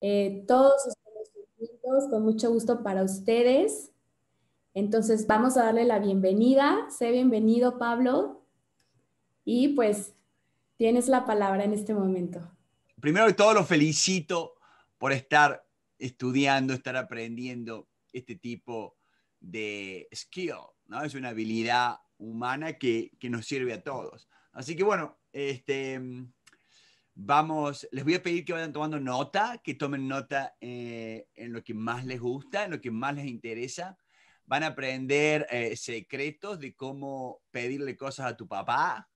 Eh, todos sus conocimientos con mucho gusto para ustedes. Entonces vamos a darle la bienvenida. Sé bienvenido, Pablo. Y pues tienes la palabra en este momento. Primero de todo, lo felicito por estar estudiando, estar aprendiendo este tipo de skill, ¿no? Es una habilidad humana que, que nos sirve a todos. Así que bueno, este, Vamos, les voy a pedir que vayan tomando nota, que tomen nota eh, en lo que más les gusta, en lo que más les interesa. Van a aprender eh, secretos de cómo pedirle cosas a tu papá,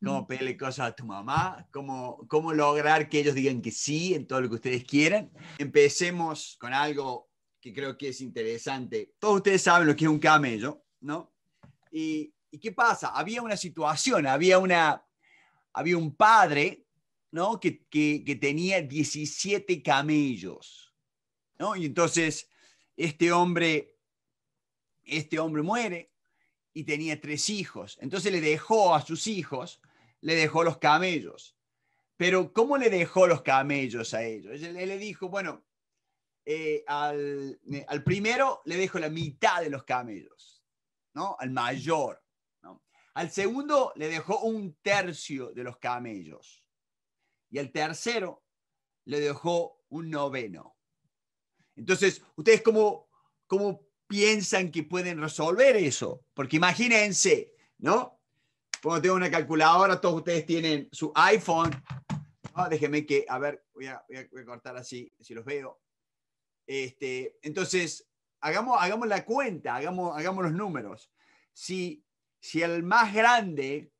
cómo pedirle cosas a tu mamá, cómo, cómo lograr que ellos digan que sí en todo lo que ustedes quieran. Empecemos con algo que creo que es interesante. Todos ustedes saben lo que es un camello, ¿no? ¿Y, y qué pasa? Había una situación, había, una, había un padre que, tenía 17 camellos, Y entonces este hombre, este hombre muere y tenía tres hijos. Entonces le dejó a sus hijos, le dejó los camellos. Pero ¿cómo le dejó los camellos a ellos? Él, le dijo, bueno, eh, eh, al, primero le dejó la mitad de los camellos, Al mayor. Al segundo le dejó un tercio de los camellos y al tercero le dejó un noveno. Entonces, ¿ustedes cómo, cómo piensan que pueden resolver eso? Porque imagínense, ¿no? Cuando tengo una calculadora, todos ustedes tienen su iPhone. Ah, Déjenme que, a ver, voy a, voy cortar así, si los veo. Este, entonces, hagamos, hagamos la cuenta, hagamos, hagamos los números. Si, si el más grande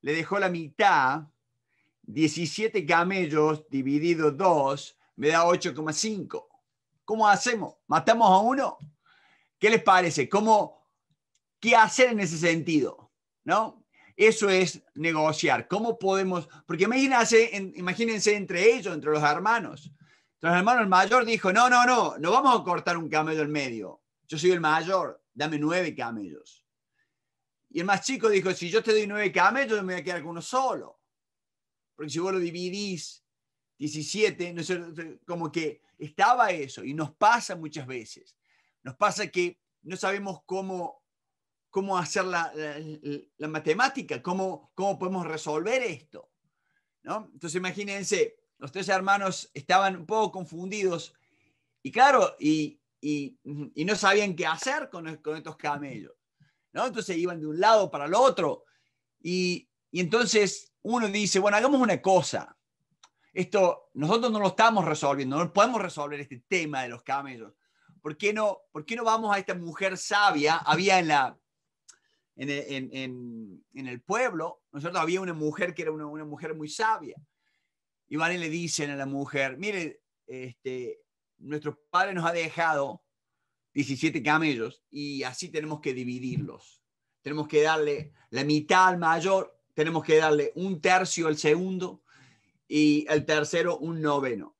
le dejó la mitad 17 camellos dividido 2 me da 8,5. ¿Cómo hacemos? ¿Matamos a uno? ¿Qué les parece? ¿Cómo, ¿Qué hacer en ese sentido? ¿No? Eso es negociar. ¿Cómo podemos? Porque imagínense, imagínense entre ellos, entre los hermanos. Entonces los hermanos, el mayor dijo, no, no, no, no vamos a cortar un camello en medio. Yo soy el mayor, dame nueve camellos. Y el más chico dijo, si yo te doy nueve camellos, me voy a quedar con uno solo. Porque si vos lo dividís 17, ¿no como que estaba eso y nos pasa muchas veces. Nos pasa que no sabemos cómo, cómo hacer la, la, matemática, cómo, cómo podemos resolver esto. ¿no? Entonces imagínense, los tres hermanos estaban un poco confundidos y claro, y, y, y no sabían qué hacer con, con estos camellos. ¿no? Entonces iban de un lado para el otro y, y entonces uno dice, bueno, hagamos una cosa. Esto, nosotros no lo estamos resolviendo, no podemos resolver este tema de los camellos. ¿Por qué no, por qué no vamos a esta mujer sabia? Había en la... En, el pueblo, nosotros había una mujer que era una, mujer muy sabia. Y van le dicen a la mujer, mire, este, nuestro padre nos ha dejado 17 camellos y así tenemos que dividirlos. Tenemos que darle la mitad al mayor tenemos que darle un tercio al segundo y el tercero un noveno.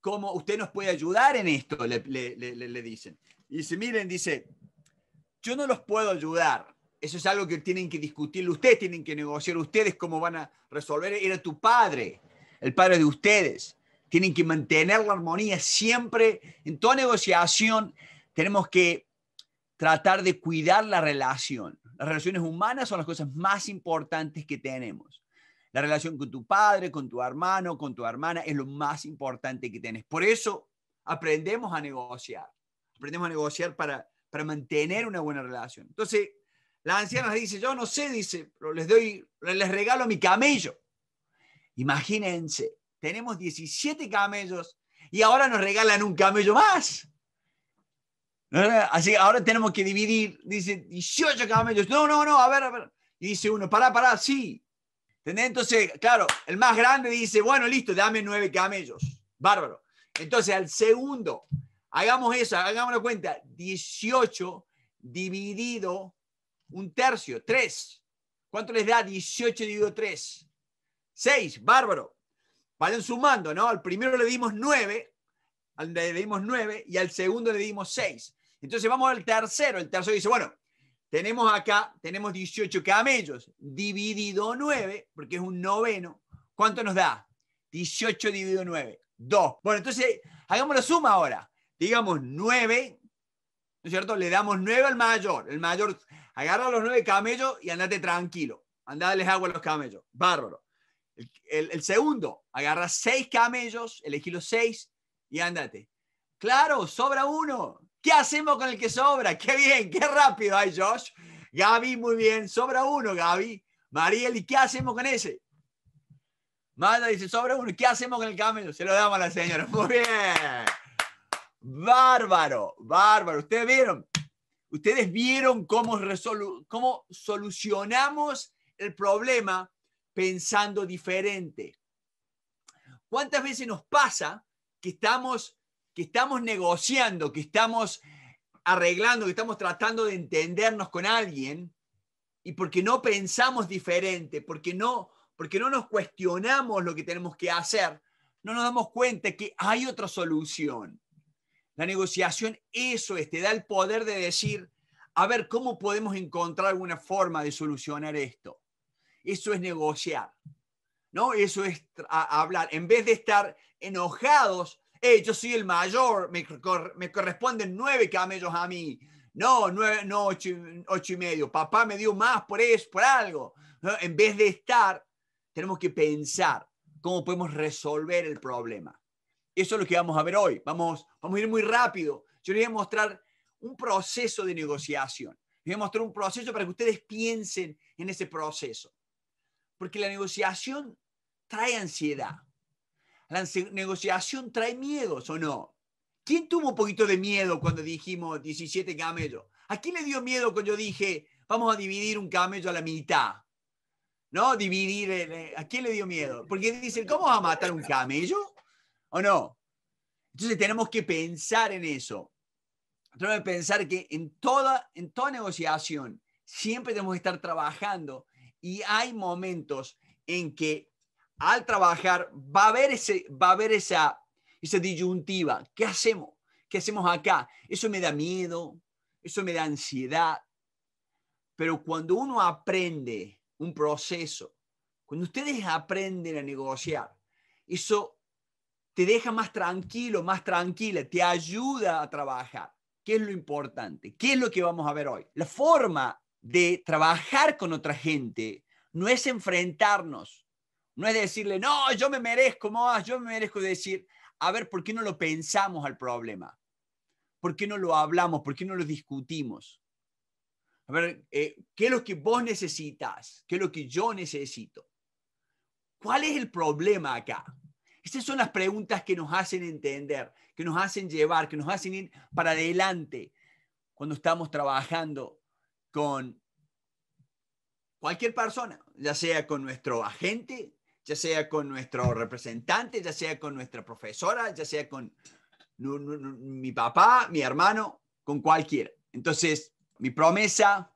¿Cómo usted nos puede ayudar en esto? Le, le, le, dicen. Y si miren, dice, yo no los puedo ayudar. Eso es algo que tienen que discutir ustedes, tienen que negociar ustedes cómo van a resolver. Era tu padre, el padre de ustedes. Tienen que mantener la armonía siempre. En toda negociación tenemos que tratar de cuidar la relación. Las relaciones humanas son las cosas más importantes que tenemos. La relación con tu padre, con tu hermano, con tu hermana es lo más importante que tienes. Por eso aprendemos a negociar. Aprendemos a negociar para, para mantener una buena relación. Entonces, la anciana dice, yo no sé, dice, pero les doy, les regalo mi camello. Imagínense, tenemos 17 camellos y ahora nos regalan un camello más. Así, ahora tenemos que dividir, dice 18 camellos. No, no, no, a ver, a ver. Y dice uno, pará, pará, sí. Entonces, claro, el más grande dice, bueno, listo, dame nueve camellos. Bárbaro. Entonces, al segundo, hagamos eso, hagamos la cuenta, 18 dividido un tercio, 3. ¿Cuánto les da 18 dividido 3? 6, bárbaro. Vayan sumando, ¿no? Al primero le dimos 9, le dimos 9 y al segundo le dimos 6. Entonces vamos al tercero. El tercero dice, bueno, tenemos acá, tenemos 18 camellos, dividido 9, porque es un noveno. ¿Cuánto nos da? 18 dividido 9, 2. Bueno, entonces hagamos la suma ahora. Digamos 9, ¿no es cierto? Le damos 9 al mayor. El mayor agarra los 9 camellos y andate tranquilo. Andales agua a los camellos. Bárbaro. El, segundo, agarra 6 camellos, elegí los 6 y andate. Claro, sobra uno. ¿Qué hacemos con el que sobra? ¡Qué bien! ¡Qué rápido! ¡Ay, Josh! Gaby, muy bien. Sobra uno, Gaby. Mariel, ¿y qué hacemos con ese? Manda dice, sobra uno. ¿Qué hacemos con el camello? Se lo damos a la señora. Muy bien. Bárbaro, bárbaro. Ustedes vieron, ustedes vieron cómo, cómo solucionamos el problema pensando diferente. ¿Cuántas veces nos pasa que estamos que estamos negociando, que estamos arreglando, que estamos tratando de entendernos con alguien y porque no pensamos diferente, porque no, porque no nos cuestionamos lo que tenemos que hacer, no nos damos cuenta que hay otra solución. La negociación, eso es, te da el poder de decir, a ver, ¿cómo podemos encontrar alguna forma de solucionar esto? Eso es negociar, ¿no? Eso es hablar. En vez de estar enojados yo soy el mayor, me, corresponden nueve camellos a mí. No, nueve, no ocho, y medio. Papá me dio más por eso, por algo. En vez de estar, tenemos que pensar cómo podemos resolver el problema. Eso es lo que vamos a ver hoy. Vamos, vamos a ir muy rápido. Yo les voy a mostrar un proceso de negociación. Les voy a mostrar un proceso para que ustedes piensen en ese proceso. Porque la negociación trae ansiedad la negociación trae miedos o no. ¿Quién tuvo un poquito de miedo cuando dijimos 17 camellos? ¿A quién le dio miedo cuando yo dije, vamos a dividir un camello a la mitad? ¿No? Dividir, eh, ¿a quién le dio miedo? Porque dicen, ¿cómo vas a matar un camello? ¿O no? Entonces tenemos que pensar en eso. Tenemos que pensar que en toda, en toda negociación siempre tenemos que estar trabajando y hay momentos en que al trabajar va a haber, ese, va a haber esa, esa disyuntiva. ¿Qué hacemos? ¿Qué hacemos acá? Eso me da miedo, eso me da ansiedad. Pero cuando uno aprende un proceso, cuando ustedes aprenden a negociar, eso te deja más tranquilo, más tranquila, te ayuda a trabajar. ¿Qué es lo importante? ¿Qué es lo que vamos a ver hoy? La forma de trabajar con otra gente no es enfrentarnos no es decirle, no, yo me merezco más, yo me merezco decir, a ver, ¿por qué no lo pensamos al problema? ¿Por qué no lo hablamos? ¿Por qué no lo discutimos? A ver, eh, ¿qué es lo que vos necesitas? ¿Qué es lo que yo necesito? ¿Cuál es el problema acá? Estas son las preguntas que nos hacen entender, que nos hacen llevar, que nos hacen ir para adelante cuando estamos trabajando con cualquier persona, ya sea con nuestro agente, ya sea con nuestro representante, ya sea con nuestra profesora, ya sea con mi papá, mi hermano, con cualquiera. Entonces, mi promesa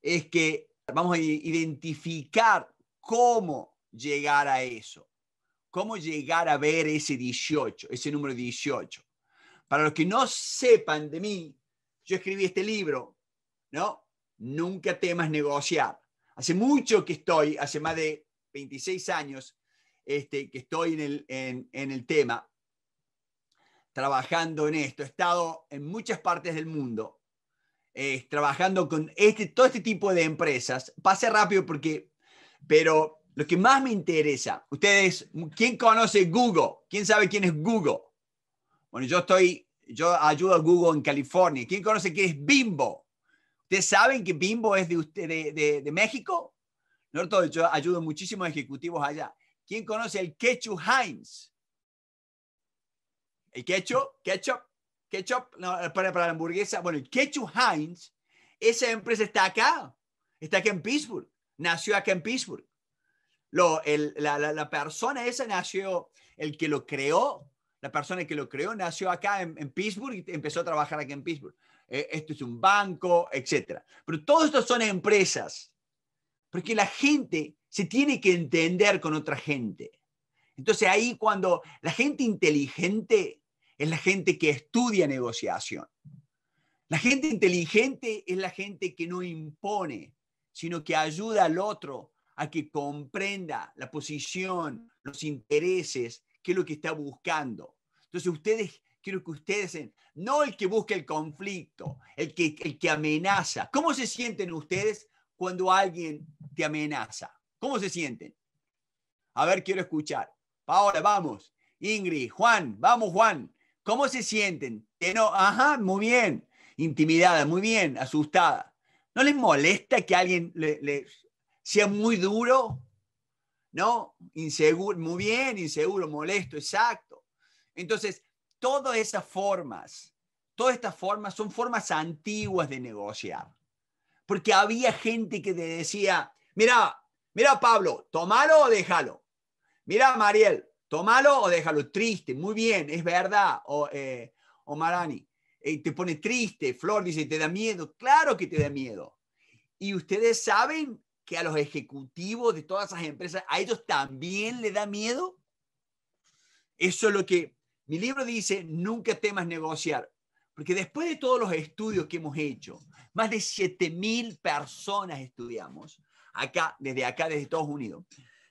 es que vamos a identificar cómo llegar a eso, cómo llegar a ver ese 18, ese número 18. Para los que no sepan de mí, yo escribí este libro, ¿no? Nunca temas negociar. Hace mucho que estoy, hace más de 26 años este, que estoy en el, tema, trabajando en esto. He estado en muchas partes del mundo, trabajando con este, todo este tipo de empresas. Pase rápido porque, pero lo que más me interesa, ustedes, ¿quién conoce Google? ¿Quién sabe quién es Google? Bueno, yo estoy, yo ayudo a Google en California. ¿Quién conoce quién es Bimbo? ¿Ustedes saben que Bimbo es de, usted, de, de, de México? No ayudo muchísimos ejecutivos allá. ¿Quién conoce el ketchup Heinz? El ketchup, ketchup, ketchup no, eh, para, la hamburguesa. Bueno, el ketchup Heinz, esa empresa está acá, está aquí en Pittsburgh, nació acá en Pittsburgh. la, persona esa nació, el que lo creó, la persona que lo creó nació acá en, Pittsburgh y empezó a trabajar aquí en Pittsburgh. Eh, esto es un banco, etc. Pero todos estos son empresas porque la gente se tiene que entender con otra gente. Entonces ahí cuando la gente inteligente es la gente que estudia negociación. La gente inteligente es la gente que no impone, sino que ayuda al otro a que comprenda la posición, los intereses, qué es lo que está buscando. Entonces ustedes, quiero que ustedes, no el que busca el conflicto, el que, el que amenaza. ¿Cómo se sienten ustedes cuando alguien te amenaza? ¿Cómo se sienten? A ver, quiero escuchar. Paola, vamos. Ingrid, Juan, vamos, Juan. ¿Cómo se sienten? No, ajá, muy bien. Intimidada, muy bien, asustada. ¿No les molesta que alguien le, sea muy duro? ¿No? Inseguro, muy bien, inseguro, molesto, exacto. Entonces, todas esas formas, todas estas formas son formas antiguas de negociar porque había gente que te decía, mira, mira Pablo, tomalo o déjalo. Mira Mariel, tomalo o déjalo. Triste, muy bien, es verdad. O, eh, Marani, eh, te pone triste. Flor dice, te da miedo. Claro que te da miedo. Y ustedes saben que a los ejecutivos de todas esas empresas, a ellos también le da miedo. Eso es lo que mi libro dice, nunca temas negociar. Porque después de todos los estudios que hemos hecho, más de 7.000 personas estudiamos, acá, desde acá, desde Estados Unidos,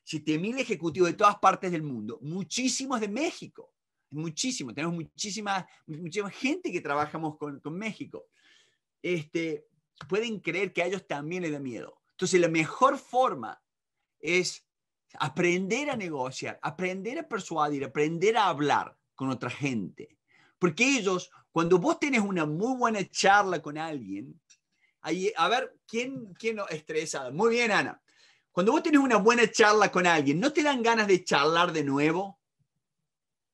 7.000 ejecutivos de todas partes del mundo, muchísimos de México, muchísimos, tenemos muchísima, gente que trabajamos con, México. Este, pueden creer que a ellos también les da miedo. Entonces, la mejor forma es aprender a negociar, aprender a persuadir, aprender a hablar con otra gente. Porque ellos, cuando vos tenés una muy buena charla con alguien, ahí, a ver, ¿quién, quién no Muy bien, Ana. Cuando vos tenés una buena charla con alguien, ¿no te dan ganas de charlar de nuevo?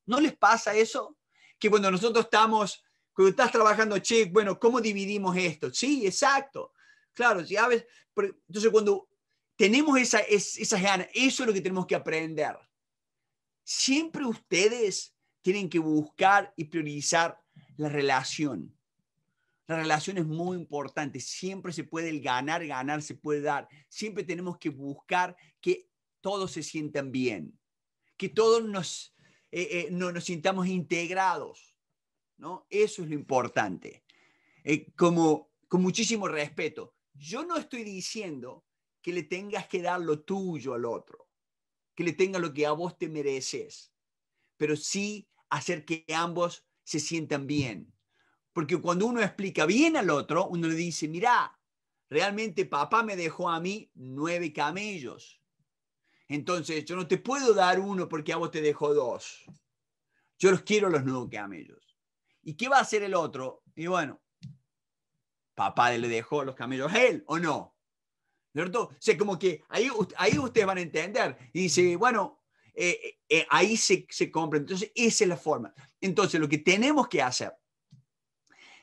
¿No les pasa eso? Que cuando nosotros estamos, cuando estás trabajando, che, bueno, ¿cómo dividimos esto? Sí, exacto. Claro, ya ves, entonces cuando tenemos esa, esa esas ganas, eso es lo que tenemos que aprender. Siempre ustedes tienen que buscar y priorizar la relación. La relación es muy importante. Siempre se puede ganar, ganar se puede dar. Siempre tenemos que buscar que todos se sientan bien, que todos nos, eh, eh, nos sintamos integrados. ¿no? Eso es lo importante. Eh, como, con muchísimo respeto. Yo no estoy diciendo que le tengas que dar lo tuyo al otro, que le tenga lo que a vos te mereces, pero sí hacer que ambos se sientan bien. Porque cuando uno explica bien al otro, uno le dice, mira, realmente papá me dejó a mí nueve camellos. Entonces, yo no te puedo dar uno porque a vos te dejó dos. Yo los quiero los nueve camellos. ¿Y qué va a hacer el otro? Y bueno, papá le dejó los camellos a él o no. ¿Cierto? O sea, como que ahí, ahí ustedes van a entender. Y dice, bueno, eh, eh, eh, ahí se, se compra. Entonces, esa es la forma. Entonces, lo que tenemos que hacer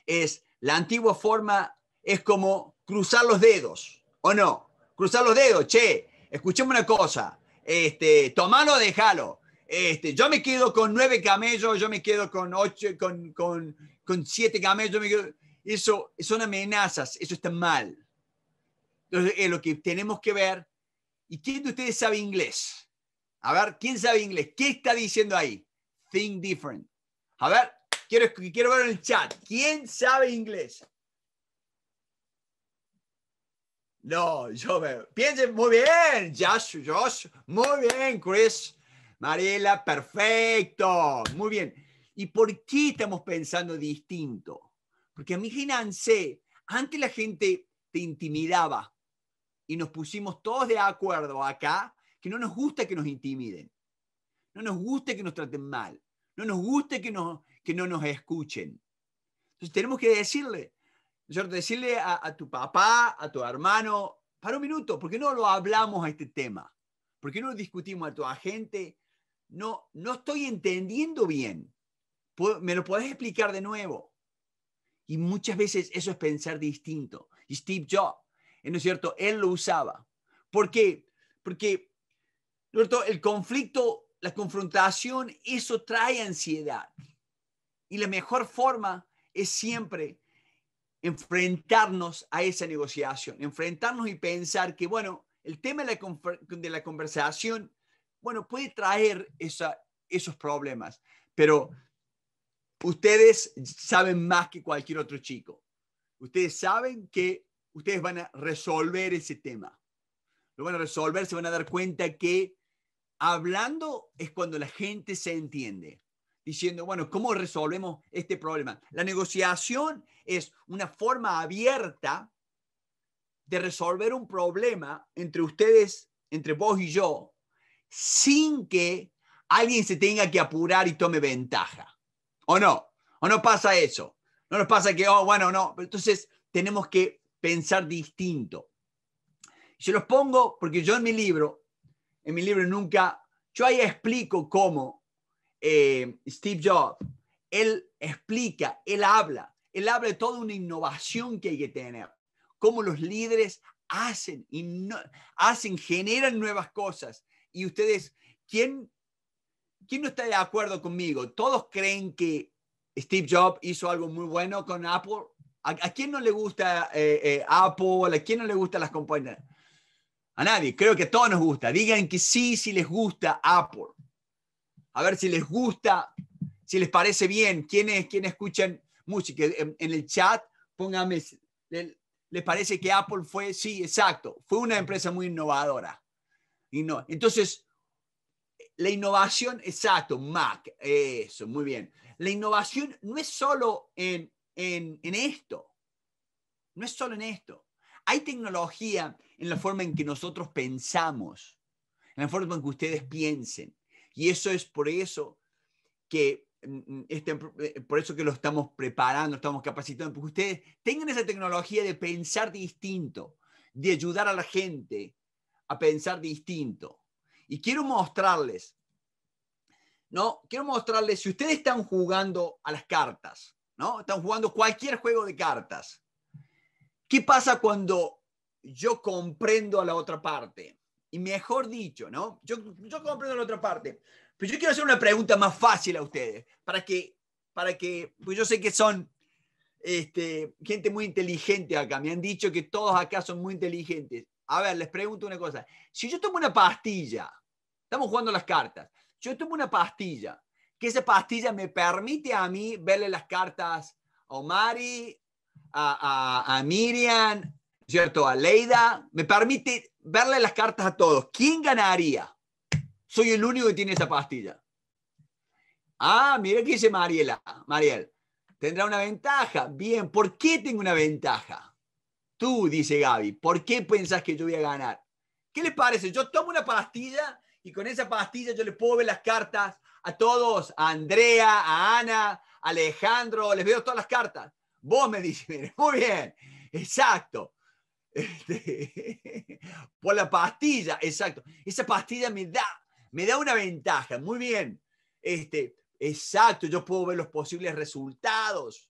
es, la antigua forma es como cruzar los dedos, ¿o no? Cruzar los dedos, che, escuchemos una cosa, este, tomalo o déjalo. Este, yo me quedo con nueve camellos, yo me quedo con ocho, con, con, siete camellos, me Eso son amenazas, eso está mal. Entonces, es lo que tenemos que ver. ¿Y quién de ustedes sabe inglés? A ver, ¿quién sabe inglés? ¿Qué está diciendo ahí? Think different. A ver, quiero, quiero ver en el chat. ¿Quién sabe inglés? No, yo veo. Piensen muy bien, Josh, Josh. Muy bien, Chris. Mariela, perfecto. Muy bien. ¿Y por qué estamos pensando distinto? Porque imagínense, antes la gente te intimidaba y nos pusimos todos de acuerdo acá que no nos gusta que nos intimiden, no nos gusta que nos traten mal, no nos gusta que, no, que no nos escuchen. Entonces tenemos que decirle, decirle a, tu papá, a tu hermano, para un minuto, ¿por qué no lo hablamos a este tema? ¿Por qué no lo discutimos a tu agente? No, no estoy entendiendo bien. ¿Me lo podés explicar de nuevo? Y muchas veces eso es pensar distinto. Y Steve Jobs, ¿eh, ¿no es cierto? Él lo usaba. ¿Por qué? Porque el conflicto, la confrontación, eso trae ansiedad. Y la mejor forma es siempre enfrentarnos a esa negociación, enfrentarnos y pensar que, bueno, el tema de la, de la conversación, bueno, puede traer esa, esos problemas, pero ustedes saben más que cualquier otro chico. Ustedes saben que ustedes van a resolver ese tema. Lo van a resolver, se van a dar cuenta que Hablando es cuando la gente se entiende, diciendo, bueno, ¿cómo resolvemos este problema? La negociación es una forma abierta de resolver un problema entre ustedes, entre vos y yo, sin que alguien se tenga que apurar y tome ventaja. ¿O no? ¿O no pasa eso? No nos pasa que, oh, bueno, no. entonces tenemos que pensar distinto. Se los pongo porque yo en mi libro en mi libro nunca, yo ahí explico cómo eh, Steve Jobs, él explica, él habla, él habla de toda una innovación que hay que tener, cómo los líderes hacen, hacen generan nuevas cosas. Y ustedes, ¿quién, ¿quién no está de acuerdo conmigo? ¿Todos creen que Steve Jobs hizo algo muy bueno con Apple? ¿A, quién no le gusta eh, eh, Apple? ¿A quién no le gustan las compañías? A nadie. Creo que a todos nos gusta. Digan que sí, si les gusta Apple. A ver si les gusta, si les parece bien. ¿Quiénes, quién escuchan música? En, el chat, pónganme, ¿les, parece que Apple fue? Sí, exacto. Fue una empresa muy innovadora. Y entonces, la innovación, exacto, Mac, eso, muy bien. La innovación no es solo en, en esto, no es solo en esto. Hay tecnología en la forma en que nosotros pensamos, en la forma en que ustedes piensen. Y eso es por eso que mm, mm, este, eh, por eso que lo estamos preparando, estamos capacitando, porque ustedes tengan esa tecnología de pensar distinto, de ayudar a la gente a pensar distinto. Y quiero mostrarles, ¿no? Quiero mostrarles, si ustedes están jugando a las cartas, ¿no? Están jugando cualquier juego de cartas. ¿Qué pasa cuando yo comprendo a la otra parte. Y mejor dicho, ¿no? Yo, yo comprendo a la otra parte. Pero yo quiero hacer una pregunta más fácil a ustedes, para que, para que, pues yo sé que son este, gente muy inteligente acá. Me han dicho que todos acá son muy inteligentes. A ver, les pregunto una cosa. Si yo tomo una pastilla, estamos jugando las cartas, yo tomo una pastilla, que esa pastilla me permite a mí verle las cartas a Omari, a, a Miriam, ¿cierto? A me permite verle las cartas a todos. ¿Quién ganaría? Soy el único que tiene esa pastilla. Ah, mira qué dice Mariela. Mariel, tendrá una ventaja. Bien, ¿por qué tengo una ventaja? Tú, dice Gaby, ¿por qué pensás que yo voy a ganar? ¿Qué les parece? Yo tomo una pastilla y con esa pastilla yo les puedo ver las cartas a todos, a Andrea, a Ana, a Alejandro, les veo todas las cartas. Vos me dices, muy bien, exacto. Este, por la pastilla, exacto. Esa pastilla me da, me da una ventaja. Muy bien. Este, exacto, yo puedo ver los posibles resultados.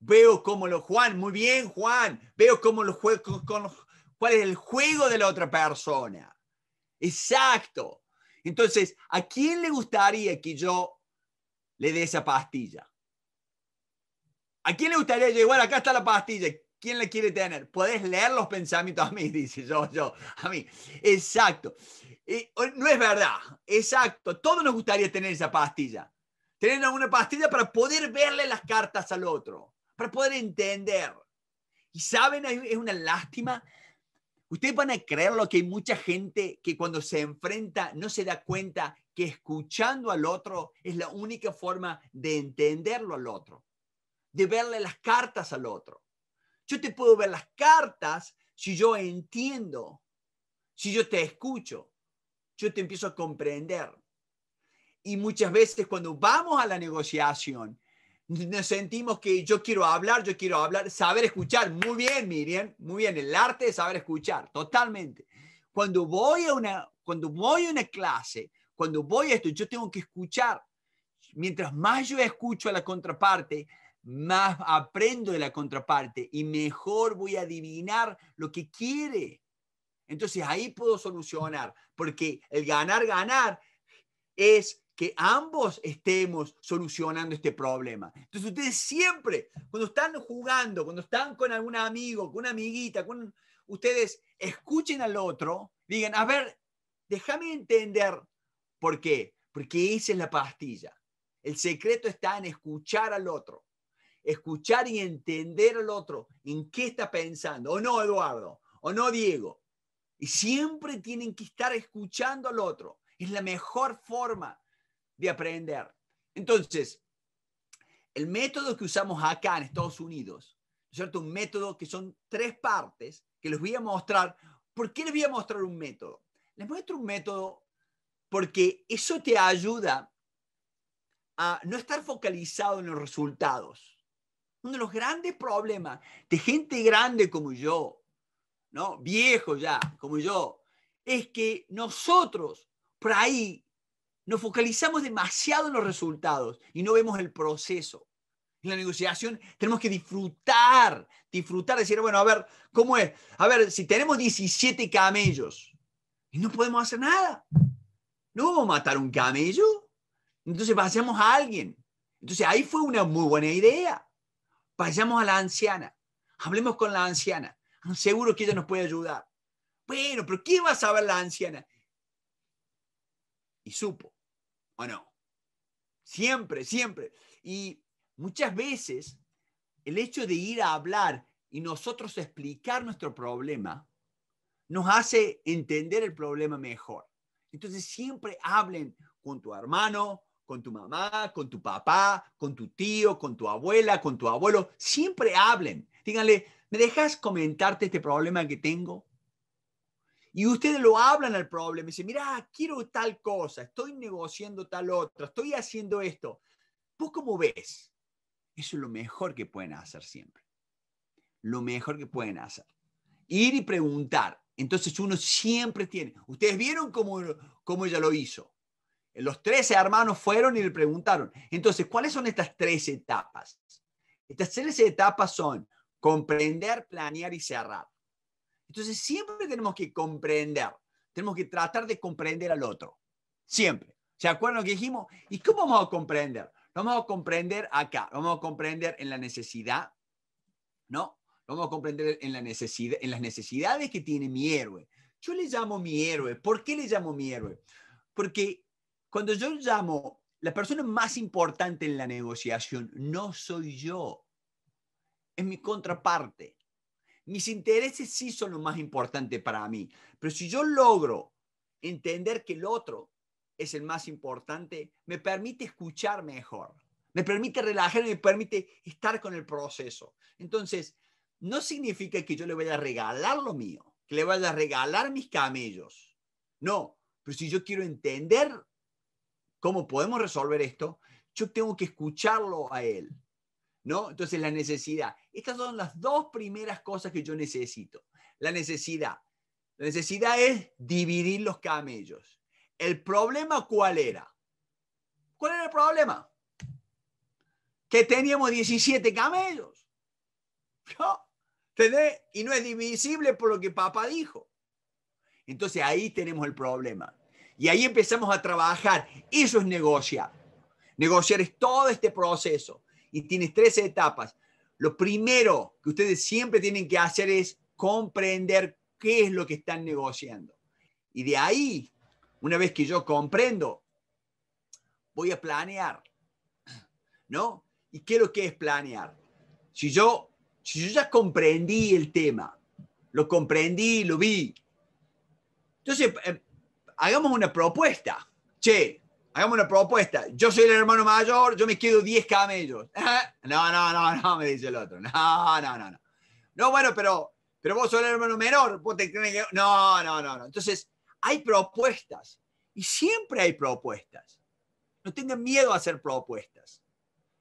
Veo cómo lo Juan, muy bien, Juan. Veo cómo lo juego con, cuál es el juego de la otra persona. Exacto. Entonces, ¿a quién le gustaría que yo le dé esa pastilla? ¿A quién le gustaría Yo Bueno, acá está la pastilla. ¿Quién le quiere tener? Podés leer los pensamientos a mí, dice yo, yo, a mí. Exacto. Eh, no es verdad. Exacto. Todos nos gustaría tener esa pastilla. Tener una pastilla para poder verle las cartas al otro, para poder entender. Y saben, es una lástima. Ustedes van a creer lo que hay mucha gente que cuando se enfrenta no se da cuenta que escuchando al otro es la única forma de entenderlo al otro, de verle las cartas al otro. Yo te puedo ver las cartas si yo entiendo, si yo te escucho, yo te empiezo a comprender. Y muchas veces cuando vamos a la negociación, nos sentimos que yo quiero hablar, yo quiero hablar, saber escuchar. Muy bien, Miriam, muy bien, el arte de saber escuchar, totalmente. Cuando voy a una, cuando voy a una clase, cuando voy a esto, yo tengo que escuchar. Mientras más yo escucho a la contraparte, más aprendo de la contraparte y mejor voy a adivinar lo que quiere. Entonces ahí puedo solucionar, porque el ganar, ganar es que ambos estemos solucionando este problema. Entonces ustedes siempre, cuando están jugando, cuando están con algún amigo, con una amiguita, con, ustedes escuchen al otro, digan, a ver, déjame entender por qué, porque esa es la pastilla. El secreto está en escuchar al otro escuchar y entender al otro, en qué está pensando, o no Eduardo, o no Diego. Y siempre tienen que estar escuchando al otro. Es la mejor forma de aprender. Entonces, el método que usamos acá en Estados Unidos, ¿cierto? Un método que son tres partes que les voy a mostrar. ¿Por qué les voy a mostrar un método? Les muestro un método porque eso te ayuda a no estar focalizado en los resultados. Uno de los grandes problemas de gente grande como yo, ¿no? Viejo ya, como yo, es que nosotros por ahí nos focalizamos demasiado en los resultados y no vemos el proceso. En la negociación tenemos que disfrutar, disfrutar, decir, bueno, a ver, ¿cómo es? A ver, si tenemos 17 camellos y no podemos hacer nada, ¿no vamos a matar un camello? Entonces pasemos a alguien. Entonces ahí fue una muy buena idea. Vayamos a la anciana, hablemos con la anciana, seguro que ella nos puede ayudar. Bueno, pero ¿qué va a saber la anciana? Y supo, ¿o no? Siempre, siempre. Y muchas veces el hecho de ir a hablar y nosotros explicar nuestro problema nos hace entender el problema mejor. Entonces siempre hablen con tu hermano, con tu mamá, con tu papá, con tu tío, con tu abuela, con tu abuelo. Siempre hablen. Díganle, ¿me dejas comentarte este problema que tengo? Y ustedes lo hablan al problema. y Dicen, mira, quiero tal cosa, estoy negociando tal otra, estoy haciendo esto. ¿Vos cómo ves? Eso es lo mejor que pueden hacer siempre. Lo mejor que pueden hacer. Ir y preguntar. Entonces uno siempre tiene. Ustedes vieron cómo, cómo ella lo hizo. Los 13 hermanos fueron y le preguntaron. Entonces, ¿cuáles son estas tres etapas? Estas tres etapas son comprender, planear y cerrar. Entonces, siempre tenemos que comprender. Tenemos que tratar de comprender al otro. Siempre. ¿Se acuerdan lo que dijimos? ¿Y cómo vamos a comprender? Lo vamos a comprender acá. vamos a comprender en la necesidad, ¿no? vamos a comprender en, la necesidad, en las necesidades que tiene mi héroe. Yo le llamo mi héroe. ¿Por qué le llamo mi héroe? Porque cuando yo llamo, la persona más importante en la negociación no soy yo, es mi contraparte. Mis intereses sí son lo más importante para mí, pero si yo logro entender que el otro es el más importante, me permite escuchar mejor, me permite relajarme, me permite estar con el proceso. Entonces, no significa que yo le vaya a regalar lo mío, que le vaya a regalar mis camellos. No, pero si yo quiero entender ¿Cómo podemos resolver esto? Yo tengo que escucharlo a él. ¿No? Entonces la necesidad. Estas son las dos primeras cosas que yo necesito. La necesidad. La necesidad es dividir los camellos. ¿El problema cuál era? ¿Cuál era el problema? Que teníamos 17 camellos. ¿No? Y no es divisible por lo que papá dijo. Entonces ahí tenemos el problema. Y ahí empezamos a trabajar. Eso es negociar. Negociar es todo este proceso. Y tienes tres etapas. Lo primero que ustedes siempre tienen que hacer es comprender qué es lo que están negociando. Y de ahí, una vez que yo comprendo, voy a planear. ¿No? ¿Y qué es lo que es planear? Si yo, si ya comprendí el tema, lo comprendí, lo vi, entonces em, hagamos una propuesta. Che, hagamos una propuesta. Yo soy el hermano mayor, yo me quedo 10 camellos. No, no, no, no, me dice el otro. No, no, no, no. No, bueno, pero, pero vos sos el hermano menor. Vos te No, no, no, no. Entonces, hay propuestas. Y siempre hay propuestas. No tengan miedo a hacer propuestas.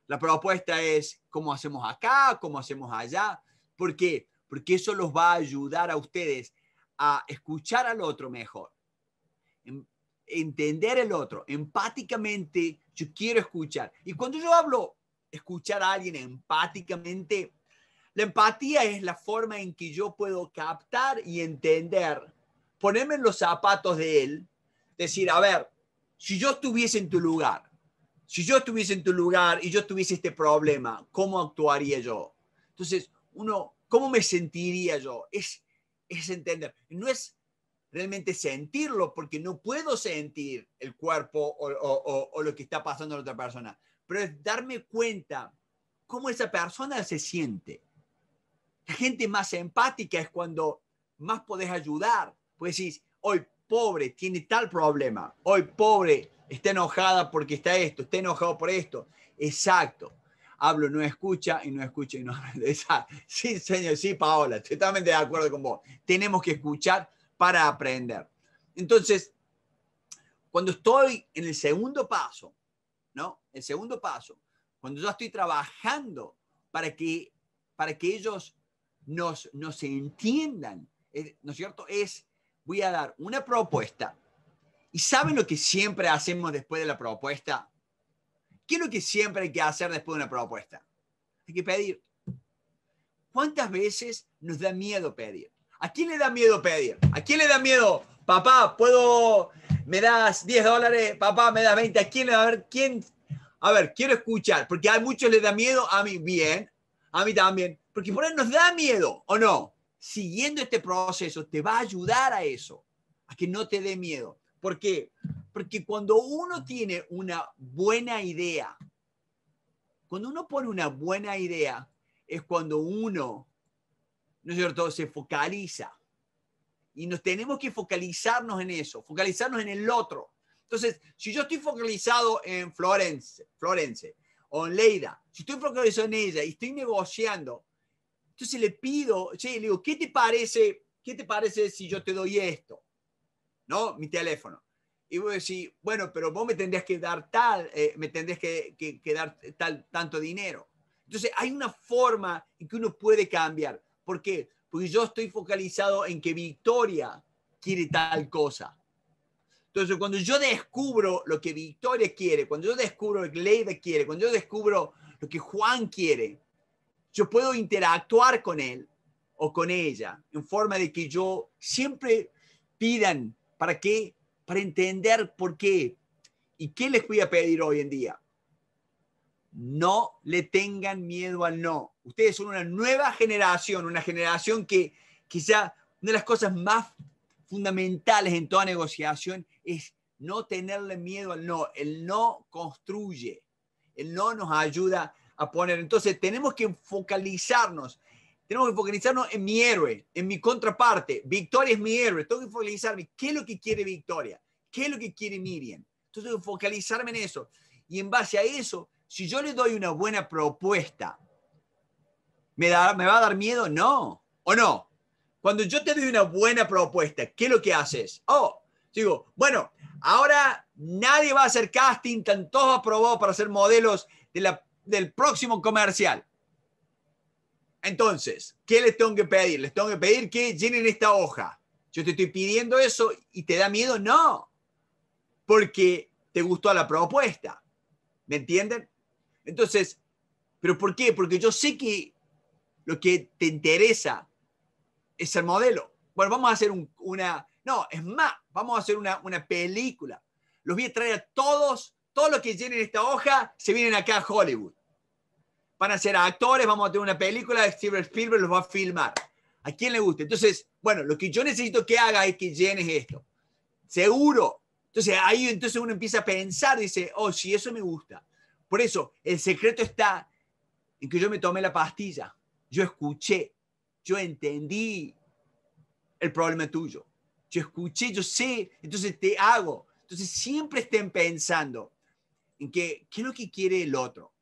La propuesta es cómo hacemos acá, cómo hacemos allá. ¿Por qué? Porque eso los va a ayudar a ustedes a escuchar al otro mejor, Em, entender el otro, empáticamente, yo quiero escuchar. Y cuando yo hablo escuchar a alguien empáticamente, la empatía es la forma en que yo puedo captar y entender, ponerme en los zapatos de él, decir, a ver, si yo estuviese en tu lugar, si yo estuviese en tu lugar y yo tuviese este problema, ¿cómo actuaría yo? Entonces, uno, ¿cómo me sentiría yo? Es, es entender. No es realmente sentirlo, porque no puedo sentir el cuerpo o, lo que está pasando en otra persona, pero es darme cuenta cómo esa persona se siente. La gente más empática es cuando más podés ayudar, pues decir, hoy pobre tiene tal problema, hoy pobre está enojada porque está esto, está enojado por esto. Exacto. Hablo, no escucha y no escucha y no habla. Sí, señor, sí, Paola, totalmente de acuerdo con vos. Tenemos que escuchar para aprender. Entonces, cuando estoy en el segundo paso, ¿no? El segundo paso, cuando yo estoy trabajando para que, para que ellos nos, nos entiendan, eh, ¿no es cierto? Es, voy a dar una propuesta. ¿Y saben lo que siempre hacemos después de la propuesta? ¿Qué es lo que siempre hay que hacer después de una propuesta? Hay que pedir. ¿Cuántas veces nos da miedo pedir? ¿A quién le da miedo pedir? ¿A quién le da miedo? Papá, puedo, me das 10 dólares, papá, me das 20. ¿A quién le da? A ver, A ver, quiero escuchar, porque a muchos les da miedo, a mí bien, a mí también, porque por ahí nos da miedo, ¿o no? Siguiendo este proceso te va a ayudar a eso, a que no te dé miedo. ¿Por qué? Porque cuando uno tiene una buena idea, cuando uno pone una buena idea, es cuando uno ¿no es cierto?, se focaliza. Y nos tenemos que focalizarnos en eso, focalizarnos en el otro. Entonces, si yo estoy focalizado en Florence, Florence o en Leida, si estoy focalizado en ella y estoy negociando, entonces le pido, sí le digo, ¿qué te parece, qué te parece si yo te doy esto? ¿No? Mi teléfono. Y voy a decir, bueno, pero vos me tendrías que dar tal, eh, me tendrías que, que, que dar tal, tanto dinero. Entonces, hay una forma en que uno puede cambiar. ¿Por qué? Porque yo estoy focalizado en que Victoria quiere tal cosa. Entonces, cuando yo descubro lo que Victoria quiere, cuando yo descubro lo que Leida quiere, cuando yo descubro lo que Juan quiere, yo puedo interactuar con él o con ella en forma de que yo siempre pidan, ¿para qué? Para entender por qué. ¿Y qué les voy a pedir hoy en día? No le tengan miedo al no. Ustedes son una nueva generación, una generación que quizá una de las cosas más fundamentales en toda negociación es no tenerle miedo al no. El no construye, el no nos ayuda a poner. Entonces tenemos que focalizarnos, tenemos que focalizarnos en mi héroe, en mi contraparte. Victoria es mi héroe, tengo que focalizarme. ¿Qué es lo que quiere Victoria? ¿Qué es lo que quiere Miriam? Entonces focalizarme en eso. Y en base a eso, si yo le doy una buena propuesta, ¿me, da, ¿me va a dar miedo? No, ¿o no? Cuando yo te doy una buena propuesta, ¿qué es lo que haces? Oh, digo, bueno, ahora nadie va a hacer casting, tanto todos aprobados para hacer modelos de la, del próximo comercial. Entonces, ¿qué les tengo que pedir? Les tengo que pedir que llenen esta hoja. Yo te estoy pidiendo eso y te da miedo, no, porque te gustó la propuesta. ¿Me entienden? Entonces, ¿pero por qué? Porque yo sé que lo que te interesa es el modelo. Bueno, vamos a hacer una, no, es más, vamos a hacer una, película. Los voy a traer a todos, todos los que llenen esta hoja se vienen acá a Hollywood. Van a ser actores, vamos a tener una película, Steven Spielberg los va a filmar. ¿A quién le gusta? Entonces, bueno, lo que yo necesito que haga es que llenes esto. Seguro. Entonces ahí entonces uno empieza a pensar, dice, oh, si eso me gusta, por eso, el secreto está en que yo me tomé la pastilla, yo escuché, yo entendí el problema tuyo, yo escuché, yo sé, entonces te hago. Entonces siempre estén pensando en que, qué es lo que quiere el otro,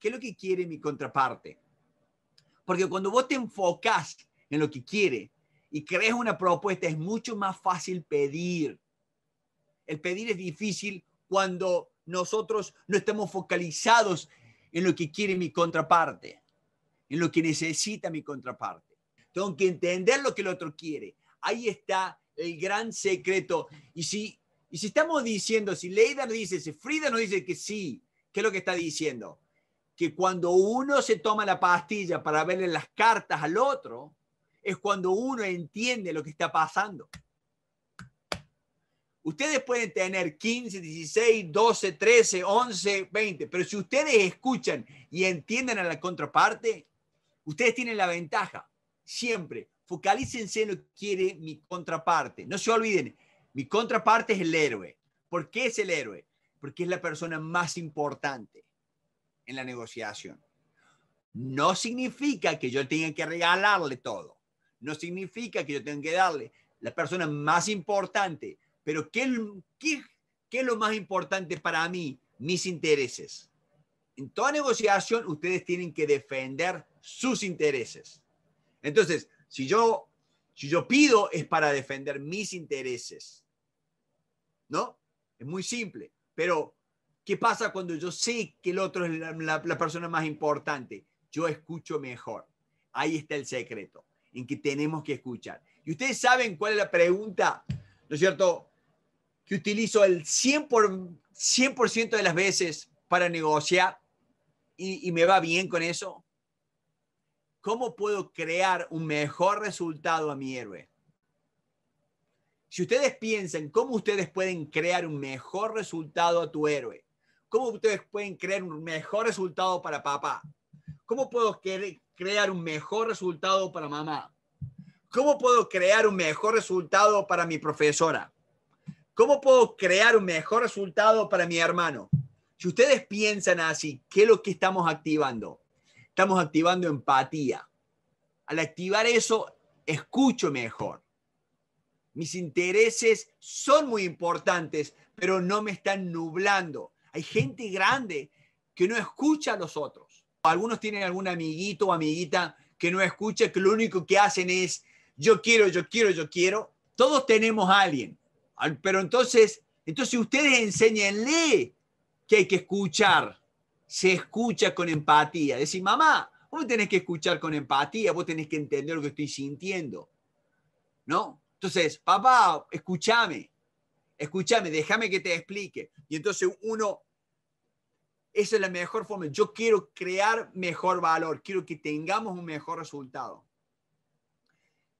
qué es lo que quiere mi contraparte. Porque cuando vos te enfocas en lo que quiere y crees una propuesta, es mucho más fácil pedir. El pedir es difícil cuando nosotros no estamos focalizados en lo que quiere mi contraparte, en lo que necesita mi contraparte. Tengo que entender lo que el otro quiere. Ahí está el gran secreto. Y si, y si estamos diciendo, si Leida nos dice, si Frida nos dice que sí, ¿qué es lo que está diciendo? Que cuando uno se toma la pastilla para verle las cartas al otro, es cuando uno entiende lo que está pasando. Ustedes pueden tener 15, 16, 12, 13, 11, 20, pero si ustedes escuchan y entienden a la contraparte, ustedes tienen la ventaja. Siempre, focalícense en lo que quiere mi contraparte. No se olviden, mi contraparte es el héroe. ¿Por qué es el héroe? Porque es la persona más importante en la negociación. No significa que yo tenga que regalarle todo. No significa que yo tenga que darle. La persona más importante pero ¿qué, es lo más importante para mí? Mis intereses. En toda negociación ustedes tienen que defender sus intereses. Entonces, si yo, si yo pido es para defender mis intereses. ¿No? Es muy simple. Pero, ¿qué pasa cuando yo sé que el otro es la persona más importante? Yo escucho mejor. Ahí está el secreto, en que tenemos que escuchar. Y ustedes saben cuál es la pregunta, ¿no es cierto? que utilizo el 100%, de las veces para negociar y, me va bien con eso? ¿Cómo puedo crear un mejor resultado a mi héroe? Si ustedes piensan cómo ustedes pueden crear un mejor resultado a tu héroe, cómo ustedes pueden crear un mejor resultado para papá, cómo puedo crear un mejor resultado para mamá, cómo puedo crear un mejor resultado para mi profesora, ¿Cómo puedo crear un mejor resultado para mi hermano? Si ustedes piensan así, ¿qué es lo que estamos activando? Estamos activando empatía. Al activar eso, escucho mejor. Mis intereses son muy importantes, pero no me están nublando. Hay gente grande que no escucha a los otros. Algunos tienen algún amiguito o amiguita que no escucha, que lo único que hacen es yo quiero, yo quiero, yo quiero. Todos tenemos a alguien pero entonces, entonces ustedes enséñenle que hay que escuchar. Se escucha con empatía. Decir, mamá, vos tenés que escuchar con empatía, vos tenés que entender lo que estoy sintiendo. ¿No? Entonces, papá, escúchame, escúchame, déjame que te explique. Y entonces uno, esa es la mejor forma. Yo quiero crear mejor valor, quiero que tengamos un mejor resultado.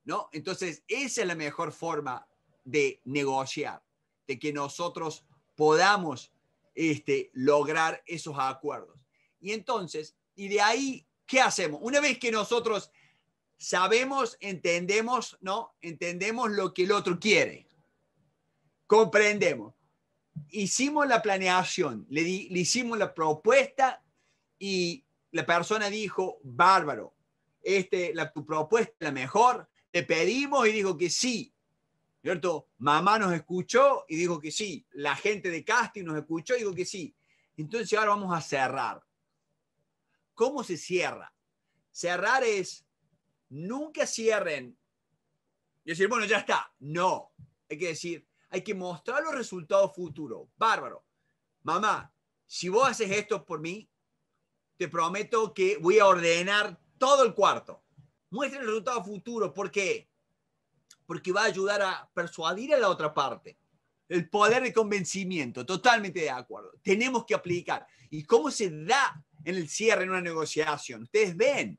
¿No? Entonces, esa es la mejor forma de negociar, de que nosotros podamos este, lograr esos acuerdos. Y entonces, y de ahí, ¿qué hacemos? Una vez que nosotros sabemos, entendemos, ¿no? Entendemos lo que el otro quiere, comprendemos. Hicimos la planeación, le, hicimos la propuesta y la persona dijo, bárbaro, este, la, tu propuesta es la mejor, le pedimos y dijo que sí, ¿cierto? Mamá nos escuchó y dijo que sí. La gente de casting nos escuchó y dijo que sí. Entonces ahora vamos a cerrar. ¿Cómo se cierra? Cerrar es, nunca cierren. Y decir, bueno, ya está. No, hay que decir, hay que mostrar los resultados futuros. Bárbaro. Mamá, si vos haces esto por mí, te prometo que voy a ordenar todo el cuarto. Muestren el resultado futuro. ¿Por qué? porque va a ayudar a persuadir a la otra parte. El poder de convencimiento, totalmente de acuerdo. Tenemos que aplicar. ¿Y cómo se da en el cierre en una negociación? Ustedes ven,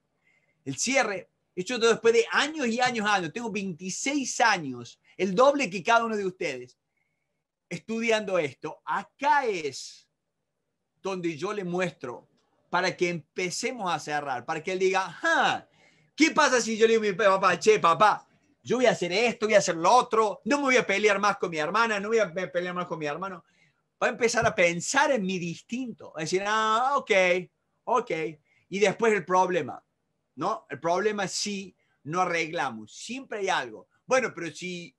el cierre, hecho después de años y años, años, tengo 26 años, el doble que cada uno de ustedes, estudiando esto. Acá es donde yo le muestro para que empecemos a cerrar, para que él diga, ah, ¿qué pasa si yo le digo a mi papá, che, papá, yo voy a hacer esto, voy a hacer lo otro, no me voy a pelear más con mi hermana, no voy a pelear más con mi hermano. Va a empezar a pensar en mi distinto, a decir, ah, ok, ok. Y después el problema, ¿no? El problema sí no arreglamos, siempre hay algo. Bueno, pero si,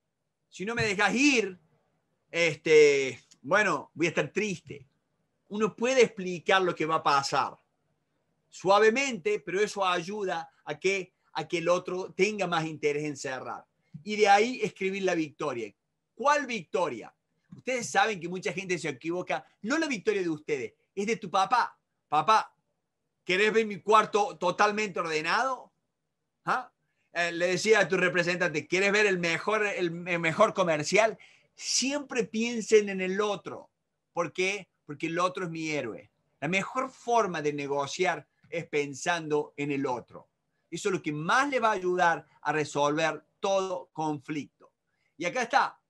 si no me dejas ir, este, bueno, voy a estar triste. Uno puede explicar lo que va a pasar suavemente, pero eso ayuda a que a que el otro tenga más interés en cerrar. Y de ahí escribir la victoria. ¿Cuál victoria? Ustedes saben que mucha gente se equivoca. No la victoria de ustedes, es de tu papá. Papá, ¿querés ver mi cuarto totalmente ordenado? ¿Ah? Eh, le decía a tu representante, ¿quieres ver el mejor, el, el mejor comercial? Siempre piensen en el otro. ¿Por qué? Porque el otro es mi héroe. La mejor forma de negociar es pensando en el otro. Eso es lo que más le va a ayudar a resolver todo conflicto. Y acá está.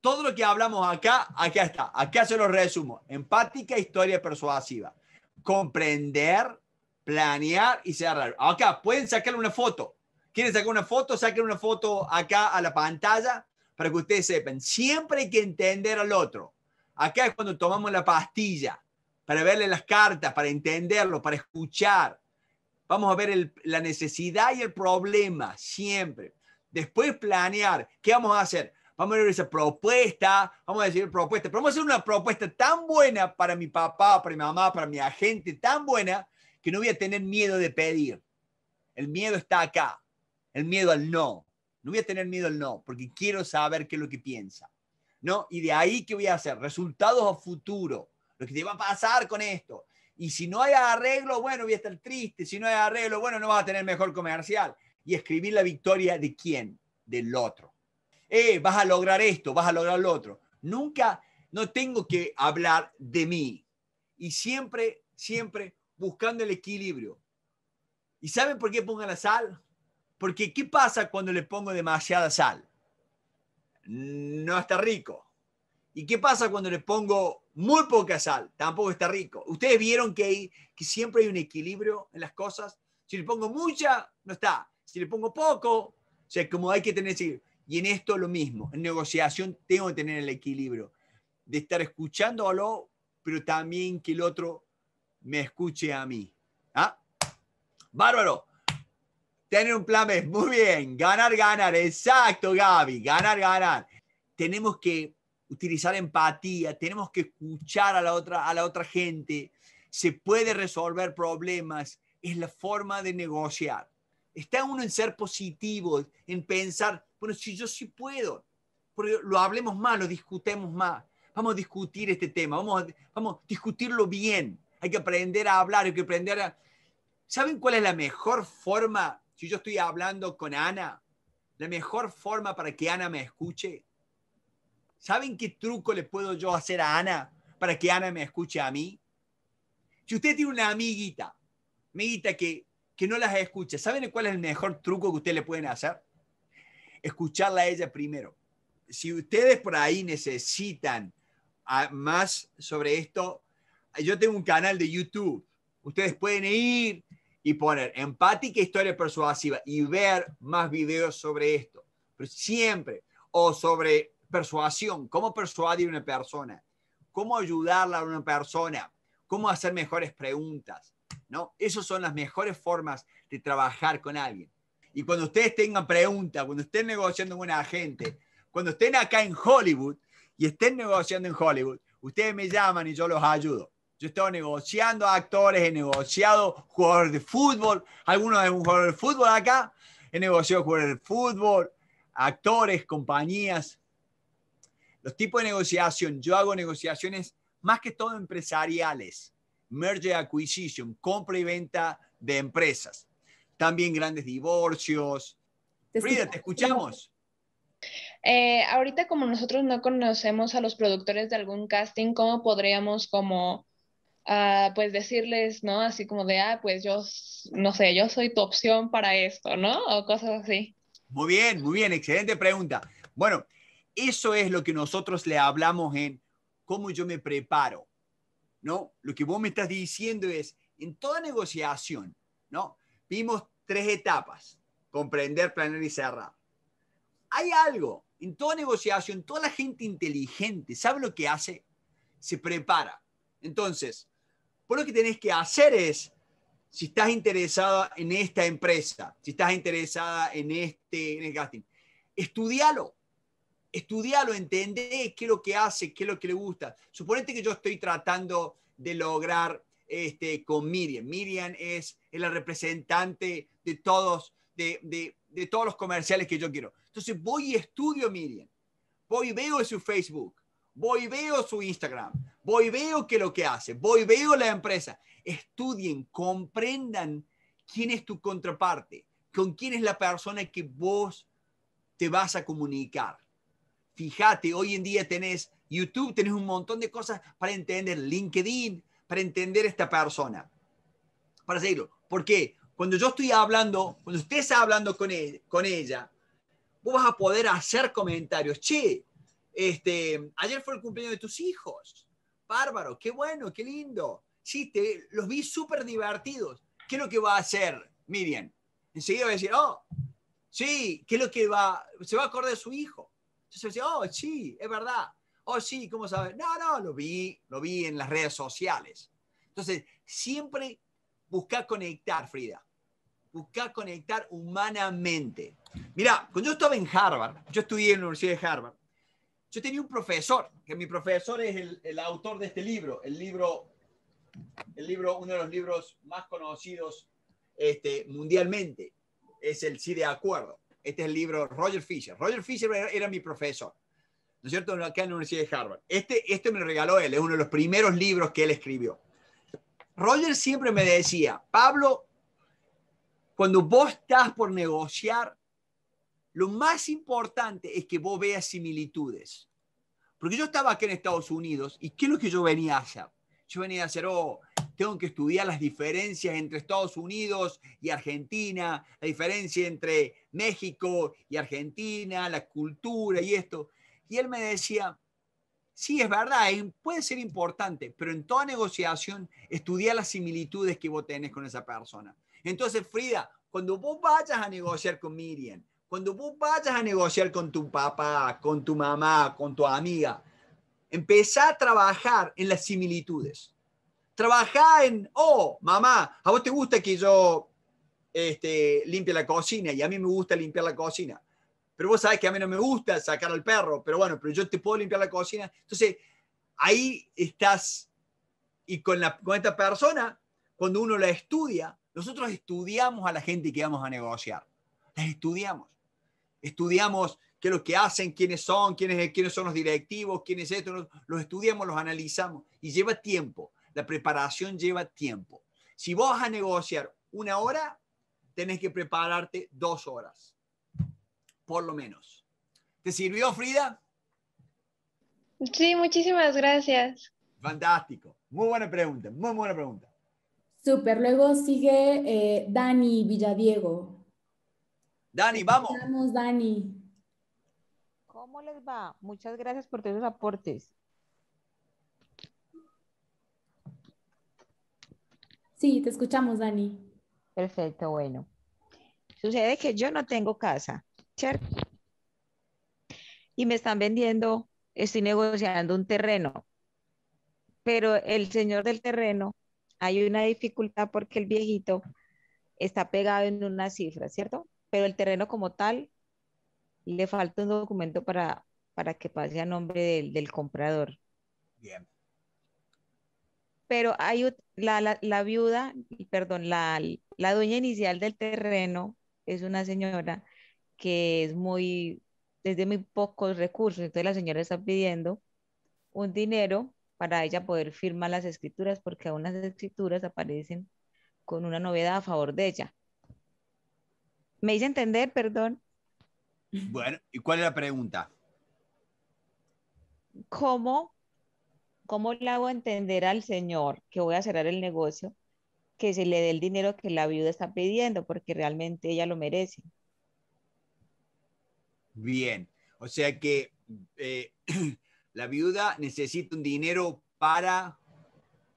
Todo lo que hablamos acá, acá está. Acá se lo resumo. Empática, historia persuasiva. Comprender, planear y cerrar. Acá pueden sacarle una foto. ¿Quieren sacar una foto? Saquen una foto acá a la pantalla para que ustedes sepan. Siempre hay que entender al otro. Acá es cuando tomamos la pastilla para verle las cartas, para entenderlo, para escuchar, Vamos a ver la necesidad y el problema siempre. Después planear, ¿qué vamos a hacer? Vamos a ver esa propuesta, vamos a decir propuesta, pero vamos a hacer una propuesta tan buena para mi papá, para mi mamá, para mi agente, tan buena que no voy a tener miedo de pedir. El miedo está acá, el miedo al no. No voy a tener miedo al no, porque quiero saber qué es lo que piensa. ¿no? Y de ahí, ¿qué voy a hacer? Resultados a futuro, lo que te va a pasar con esto. Y si no hay arreglo, bueno, voy a estar triste. Si no hay arreglo, bueno, no vas a tener mejor comercial. Y escribir la victoria de quién? Del otro. Eh, vas a lograr esto, vas a lograr lo otro. Nunca, no tengo que hablar de mí. Y siempre, siempre buscando el equilibrio. ¿Y saben por qué pongo la sal? Porque ¿qué pasa cuando le pongo demasiada sal? No está rico. ¿Y qué pasa cuando le pongo muy poca sal? Tampoco está rico. Ustedes vieron que, hay, que siempre hay un equilibrio en las cosas. Si le pongo mucha, no está. Si le pongo poco, o sea, como hay que tener... Y en esto lo mismo. En negociación tengo que tener el equilibrio de estar escuchándolo, pero también que el otro me escuche a mí. ¿Ah? Bárbaro. Tener un plan Muy bien. Ganar, ganar. Exacto, Gaby. Ganar, ganar. Tenemos que utilizar empatía, tenemos que escuchar a la otra, a la otra gente, se puede resolver problemas, es la forma de negociar. Está uno en ser positivo, en pensar, bueno, si yo sí puedo, porque lo hablemos más, lo discutemos más, vamos a discutir este tema, vamos vamos a discutirlo bien, hay que aprender a hablar, hay que aprender a... ¿Saben cuál es la mejor forma? Si yo estoy hablando con Ana, la mejor forma para que Ana me escuche ¿Saben qué truco le puedo yo hacer a Ana para que Ana me escuche a mí? Si usted tiene una amiguita, amiguita que, que no las escucha, ¿saben cuál es el mejor truco que ustedes le pueden hacer? Escucharla a ella primero. Si ustedes por ahí necesitan ah, más sobre esto, yo tengo un canal de YouTube. Ustedes pueden ir y poner empática historia persuasiva y ver más videos sobre esto. siempre, o sobre persuasión, cómo persuadir a una persona, cómo ayudarla a una persona, cómo hacer mejores preguntas, ¿no? Esas son las mejores formas de trabajar con alguien. Y cuando ustedes tengan preguntas, cuando estén negociando con una gente cuando estén acá en Hollywood y estén negociando en Hollywood, ustedes me llaman y yo los ayudo. Yo he estado negociando actores, he negociado jugadores de fútbol, algunos de un jugador de fútbol acá, he negociado jugadores de fútbol, actores, compañías, los tipos de negociación, yo hago negociaciones más que todo empresariales, merger acquisition, compra y venta de empresas, también grandes divorcios. Frida, ¿te escuchamos? Eh, ahorita como nosotros no conocemos a los productores de algún casting, ¿cómo podríamos como, ah, pues decirles, ¿no? Así como de, ah, pues yo, no sé, yo soy tu opción para esto, ¿no? O cosas así. Muy bien, muy bien, excelente pregunta. Bueno, eso es lo que nosotros le hablamos en cómo yo me preparo, ¿no? Lo que vos me estás diciendo es, en toda negociación, ¿no? Vimos tres etapas, comprender, planear y cerrar. Hay algo, en toda negociación, toda la gente inteligente, ¿sabe lo que hace? Se prepara. Entonces, por lo que tenés que hacer es, si estás interesada en esta empresa, si estás interesada en este, en el casting, estudialo estudialo, entiende, qué es lo que hace, qué es lo que le gusta. Suponete que yo estoy tratando de lograr este, con Miriam. Miriam es, la representante de todos, de, de, todos los comerciales que yo quiero. Entonces voy y estudio Miriam. Voy y veo su Facebook. Voy y veo su Instagram. Voy y veo qué es lo que hace. Voy y veo la empresa. Estudien, comprendan quién es tu contraparte, con quién es la persona que vos te vas a comunicar. Fíjate, hoy en día tenés YouTube, tenés un montón de cosas para entender LinkedIn, para entender esta persona, para seguirlo. porque Cuando yo estoy hablando, cuando usted está hablando con, él, e, con ella, vos vas a poder hacer comentarios. Che, este, ayer fue el cumpleaños de tus hijos. Bárbaro, qué bueno, qué lindo. Sí, te, los vi súper divertidos. ¿Qué es lo que va a hacer Miriam? Enseguida va a decir, oh, sí, ¿qué es lo que va? Se va a acordar de su hijo. Entonces decía, oh, sí, es verdad. Oh, sí, ¿cómo sabes? No, no, lo vi, lo vi en las redes sociales. Entonces, siempre busca conectar, Frida. Busca conectar humanamente. Mira, cuando yo estaba en Harvard, yo estudié en la Universidad de Harvard, yo tenía un profesor, que mi profesor es el, el autor de este libro, el libro, el libro, uno de los libros más conocidos este, mundialmente, es el Sí de Acuerdo. Este es el libro Roger Fisher. Roger Fisher era, mi profesor, ¿no es cierto? Acá en la Universidad de Harvard. Este, este me lo regaló él, es uno de los primeros libros que él escribió. Roger siempre me decía, Pablo, cuando vos estás por negociar, lo más importante es que vos veas similitudes. Porque yo estaba aquí en Estados Unidos y ¿qué es lo que yo venía a hacer? Yo venía a hacer, oh, tengo que estudiar las diferencias entre Estados Unidos y Argentina, la diferencia entre México y Argentina, la cultura y esto. Y él me decía, sí, es verdad, puede ser importante, pero en toda negociación estudia las similitudes que vos tenés con esa persona. Entonces, Frida, cuando vos vayas a negociar con Miriam, cuando vos vayas a negociar con tu papá, con tu mamá, con tu amiga, empezá a trabajar en las similitudes. Trabajá en, oh, mamá, ¿a vos te gusta que yo este, limpie la cocina? Y a mí me gusta limpiar la cocina. Pero vos sabés que a mí no me gusta sacar al perro, pero bueno, pero yo te puedo limpiar la cocina. Entonces, ahí estás. Y con, la, con esta persona, cuando uno la estudia, nosotros estudiamos a la gente que vamos a negociar. Las estudiamos. Estudiamos qué es lo que hacen, quiénes son, quiénes, quiénes son los directivos, quiénes esto, los, estudiamos, los analizamos y lleva tiempo. La preparación lleva tiempo. Si vas a negociar una hora, tenés que prepararte dos horas, por lo menos. ¿Te sirvió, Frida? Sí, muchísimas gracias. Fantástico. Muy buena pregunta, muy buena pregunta. Súper. Luego sigue eh, Dani Villadiego. Dani, vamos. Vamos, Dani. ¿Cómo les va? Muchas gracias por todos los aportes. Sí, te escuchamos, Dani. Perfecto, bueno. Sucede que yo no tengo casa, ¿cierto? Y me están vendiendo, estoy negociando un terreno, pero el señor del terreno, hay una dificultad porque el viejito está pegado en una cifra, ¿cierto? Pero el terreno como tal, le falta un documento para, para que pase a nombre del, del comprador. Bien pero hay la, viuda, perdón, la, la dueña inicial del terreno es una señora que es muy, desde muy pocos recursos, entonces la señora está pidiendo un dinero para ella poder firmar las escrituras, porque aún las escrituras aparecen con una novedad a favor de ella. ¿Me hice entender, perdón? Bueno, ¿y cuál es la pregunta? ¿Cómo ¿cómo le hago entender al señor que voy a cerrar el negocio, que se le dé el dinero que la viuda está pidiendo, porque realmente ella lo merece? Bien, o sea que eh, la viuda necesita un dinero para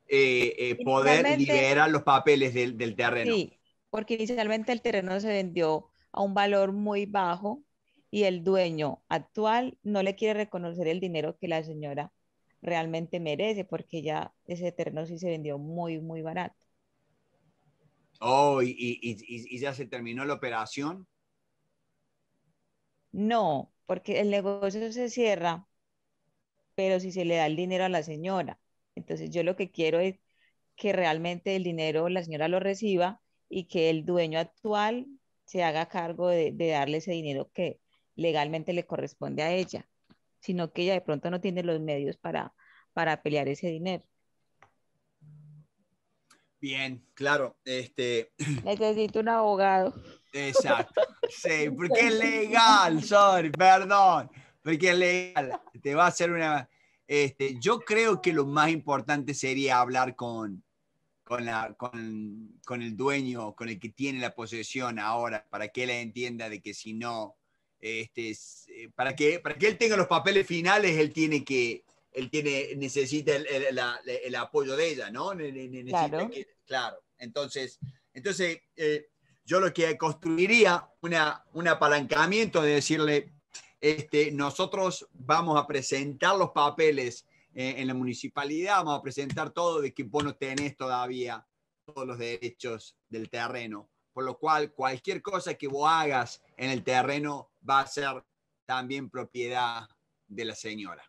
eh, eh, poder liberar los papeles del, del terreno. Sí, porque inicialmente el terreno se vendió a un valor muy bajo y el dueño actual no le quiere reconocer el dinero que la señora realmente merece, porque ya ese terreno sí se vendió muy, muy barato. Oh, ¿y, ya se terminó la operación? No, porque el negocio se cierra, pero si se le da el dinero a la señora. Entonces yo lo que quiero es que realmente el dinero la señora lo reciba y que el dueño actual se haga cargo de darle ese dinero que legalmente le corresponde a ella sino que ella de pronto no tiene los medios para, para pelear ese dinero. Bien, claro. Este... Necesito un abogado. Exacto. Sí, porque es legal, sorry, perdón. Porque es legal. Te va a hacer una... Este, yo creo que lo más importante sería hablar con, con, la, con, con el dueño, con el que tiene la posesión ahora, para que él entienda de que si no, este, eh, para, que, para que él tenga los papeles finales, él tiene que, él tiene, necesita el, apoyo de ella, ¿no? claro. Entonces, entonces eh, yo lo que construiría una, un apalancamiento de decirle, este, nosotros vamos a presentar los papeles eh, en la municipalidad, vamos a presentar todo de que vos no tenés todavía todos los derechos del terreno. Por lo cual, cualquier cosa que vos hagas en el terreno va a ser también propiedad de la señora.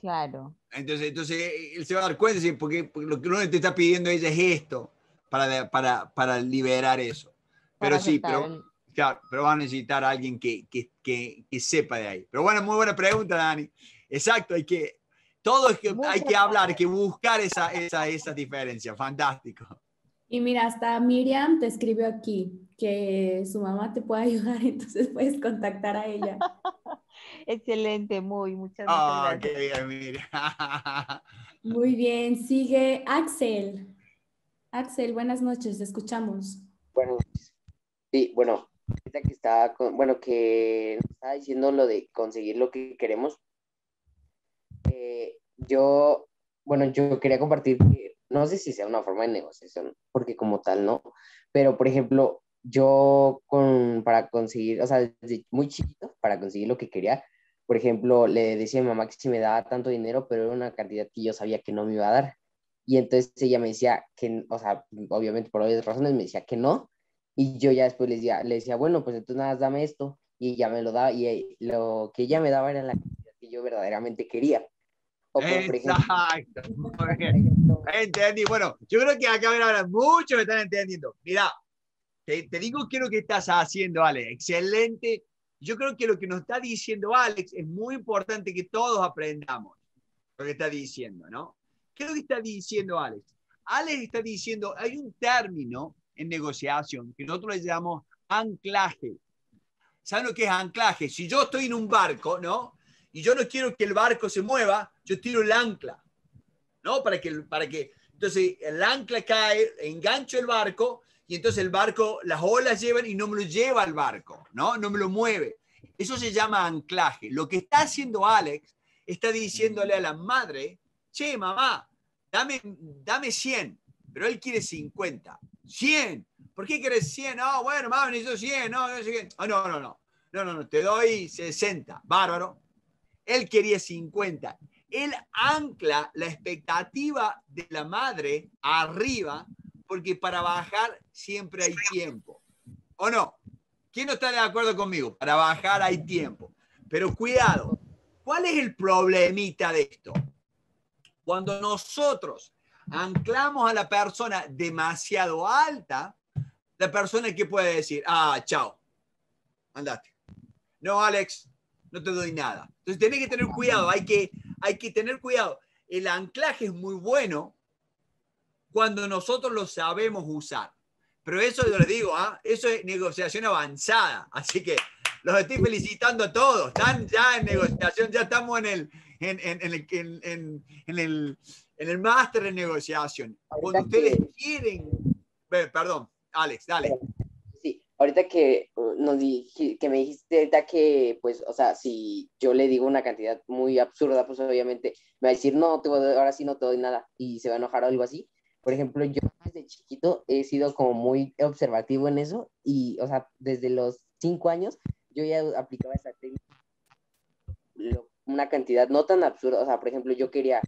Claro. Entonces, entonces él se va a dar cuenta, porque, porque lo que uno te está pidiendo ella es esto, para, para, para liberar eso. Pero sí, pero, claro, pero va a necesitar a alguien que, que, que, que, sepa de ahí. Pero bueno, muy buena pregunta, Dani. Exacto, hay que, todo es que, hay que hablar, hay que buscar esa, esa, esa diferencia. Fantástico. Y mira, hasta Miriam te escribió aquí que su mamá te puede ayudar, entonces puedes contactar a ella. Excelente, muy, muchas, ah, gracias. Qué bien, muy bien, sigue Axel. Axel, buenas noches, te escuchamos. Bueno, sí, bueno, está que estaba, bueno, que estaba diciendo lo de conseguir lo que queremos. Eh, yo, bueno, yo quería compartir no sé si sea una forma de negociación, porque como tal no, pero por ejemplo, yo con, para conseguir, o sea, desde muy chiquito, para conseguir lo que quería, por ejemplo, le decía a mi mamá que si me daba tanto dinero, pero era una cantidad que yo sabía que no me iba a dar. Y entonces ella me decía que, o sea, obviamente por varias razones me decía que no. Y yo ya después le decía, le decía bueno, pues entonces nada, dame esto. Y ella me lo daba, y lo que ella me daba era la cantidad que yo verdaderamente quería. Exacto. Entendí. Bueno, yo creo que acá ahora muchos me están entendiendo. Mira, te, te, digo qué es lo que estás haciendo, Alex. Excelente. Yo creo que lo que nos está diciendo Alex es muy importante que todos aprendamos lo que está diciendo, ¿no? ¿Qué es lo que está diciendo Alex? Alex está diciendo, hay un término en negociación que nosotros le llamamos anclaje. ¿Saben lo que es anclaje? Si yo estoy en un barco, ¿no? y yo no quiero que el barco se mueva, yo tiro el ancla, ¿no? Para que, para que, entonces el ancla cae, engancho el barco y entonces el barco, las olas llevan y no me lo lleva al barco, ¿no? No me lo mueve. Eso se llama anclaje. Lo que está haciendo Alex, está diciéndole a la madre, che, mamá, dame, dame 100, pero él quiere 50. 100. ¿Por qué quieres 100? Ah, bueno, mamá, necesito 100. no, ah, no, no, no, no, no, no, te doy 60. Bárbaro. Él quería 50. Él ancla la expectativa de la madre arriba, porque para bajar siempre hay tiempo. ¿O no? ¿Quién no está de acuerdo conmigo? Para bajar hay tiempo. Pero cuidado, ¿cuál es el problemita de esto? Cuando nosotros anclamos a la persona demasiado alta, la persona que puede decir, ah, chao, andate. No, Alex, no te doy nada. Entonces tenés que tener cuidado, hay que, hay que tener cuidado. El anclaje es muy bueno cuando nosotros lo sabemos usar. Pero eso yo les digo, ¿ah? eso es negociación avanzada. Así que los estoy felicitando a todos. Están ya en negociación, ya estamos en el, en, en, el, en, en el, el máster de negociación. Cuando ustedes quieren... Eh, perdón, Alex, dale ahorita que uh, nos que me dijiste que, pues, o sea, si yo le digo una cantidad muy absurda, pues obviamente me va a decir, no, te ahora sí no te doy nada y se va a enojar o algo así. Por ejemplo, yo desde chiquito he sido como muy observativo en eso y, o sea, desde los cinco años yo ya aplicaba esa técnica. una cantidad no tan absurda, o sea, por ejemplo, yo quería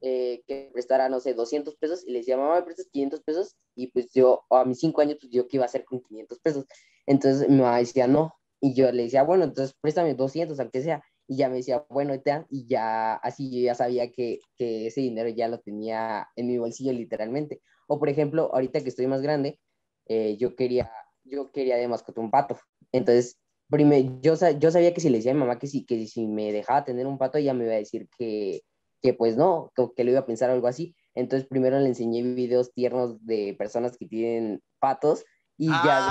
eh, que prestara, no sé, 200 pesos y le decía, mamá, me prestas 500 pesos y pues yo, a mis 5 años, pues yo que iba a hacer con 500 pesos. Entonces mi mamá decía, no. Y yo le decía, bueno, entonces préstame 200, aunque sea. Y ya me decía, bueno, y ya así yo ya sabía que, que ese dinero ya lo tenía en mi bolsillo literalmente. O por ejemplo, ahorita que estoy más grande, eh, yo quería, yo quería de mascota un pato. Entonces, primero, yo, yo sabía que si le decía a mi mamá que si, que si me dejaba tener un pato, ella me iba a decir que, que pues no, que le iba a pensar algo así. Entonces primero le enseñé videos tiernos de personas que tienen patos y ya.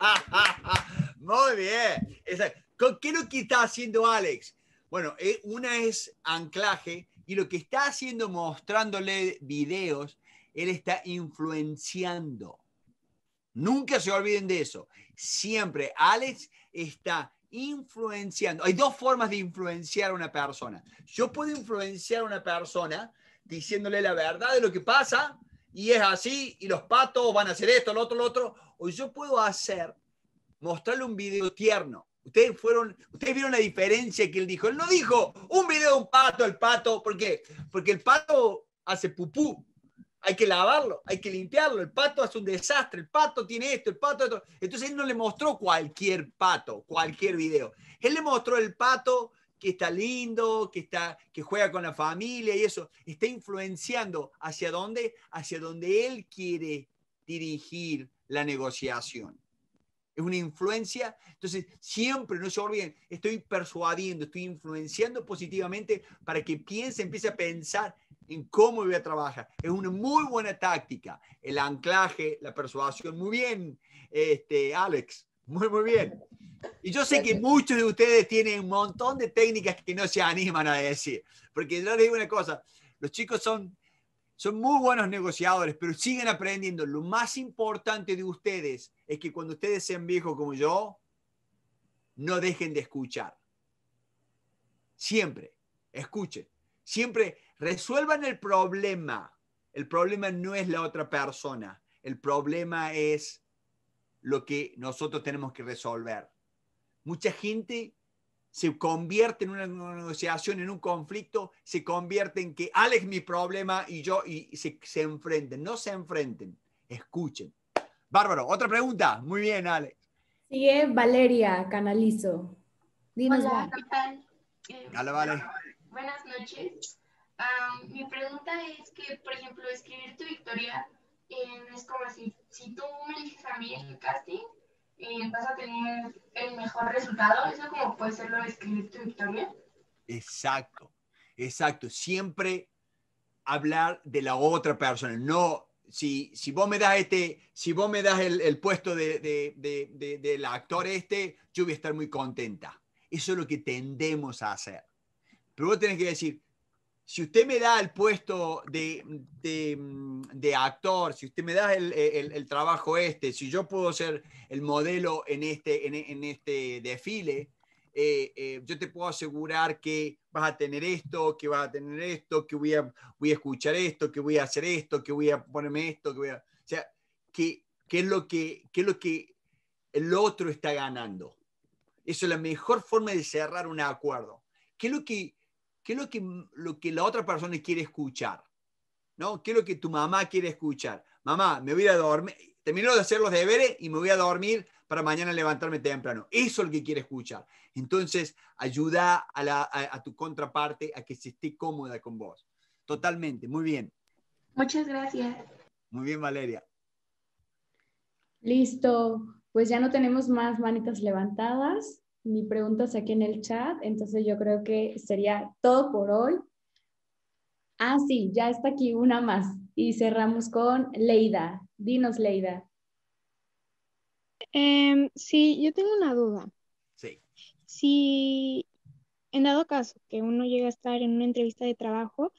Ah, muy bien. ¿Con ¿Qué es lo que está haciendo Alex? Bueno, eh, una es anclaje y lo que está haciendo mostrándole videos, él está influenciando. Nunca se olviden de eso. Siempre Alex está influenciando. Hay dos formas de influenciar a una persona. Yo puedo influenciar a una persona diciéndole la verdad de lo que pasa y es así y los patos van a hacer esto, lo otro, lo otro. O yo puedo hacer, mostrarle un video tierno. Ustedes fueron, ustedes vieron la diferencia que él dijo. Él no dijo un video de un pato, el pato, ¿por qué? Porque el pato hace pupú, hay que lavarlo, hay que limpiarlo. El pato hace un desastre, el pato tiene esto, el pato esto. Entonces él no le mostró cualquier pato, cualquier video. Él le mostró el pato que está lindo, que, está, que juega con la familia y eso. Está influenciando hacia dónde, hacia dónde él quiere dirigir la negociación. Es una influencia. Entonces, siempre, no se olviden, estoy persuadiendo, estoy influenciando positivamente para que piense, empiece a pensar en cómo voy a trabajar. Es una muy buena táctica. El anclaje, la persuasión. Muy bien, este, Alex. Muy, muy bien. Y yo sé que muchos de ustedes tienen un montón de técnicas que no se animan a decir. Porque yo les digo una cosa, los chicos son, son muy buenos negociadores, pero siguen aprendiendo. Lo más importante de ustedes es que cuando ustedes sean viejos como yo, no dejen de escuchar. Siempre, escuchen. Siempre Resuelvan el problema. El problema no es la otra persona. El problema es lo que nosotros tenemos que resolver. Mucha gente se convierte en una negociación, en un conflicto, se convierte en que Alex mi problema y yo y se, se enfrenten. No se enfrenten, escuchen. Bárbaro, otra pregunta. Muy bien, Alex. Sigue Valeria Canalizo. Dinos, Hola, ¿qué tal? Hola, eh, Vale. Buenas noches. Ah, mi pregunta es que, por ejemplo, escribir tu victoria eh, es como si, si tú me eliges a mí en el casting, eh, vas a tener el mejor resultado. ¿Eso como puede serlo escribir tu victoria? Exacto, exacto. Siempre hablar de la otra persona, no si, si, vos me das este, si vos me das el, puesto de, de, de, del actor este, yo voy a estar muy contenta. Eso es lo que tendemos a hacer. Pero vos tenés que decir, si usted me da el puesto de, de, actor, si usted me da el, el, trabajo este, si yo puedo ser el modelo en este, en, en este desfile, eh, eh, yo te puedo asegurar que vas a tener esto, que vas a tener esto, que voy a, voy a escuchar esto, que voy a hacer esto, que voy a ponerme esto, que voy a... O sea, ¿qué, qué es, lo que, es lo que el otro está ganando? Eso es la mejor forma de cerrar un acuerdo. ¿Qué es lo que ¿Qué es lo que, lo que la otra persona quiere escuchar? ¿No? ¿Qué es lo que tu mamá quiere escuchar? Mamá, me voy a dormir, termino de hacer los deberes y me voy a dormir para mañana levantarme temprano. Eso es lo que quiere escuchar. Entonces, ayuda a, la, a tu contraparte a que se esté cómoda con vos. Totalmente, muy bien. Muchas gracias. Muy bien, Valeria. Listo, pues ya no tenemos más manitas levantadas. ...mi pregunta está aquí en el chat, entonces yo creo que sería todo por hoy. Ah, sí, ya está aquí una más y cerramos con Leida. Dinos, Leida. Em, sí, yo tengo una duda. Sí. Si en dado caso que uno llega a estar en una entrevista de trabajo,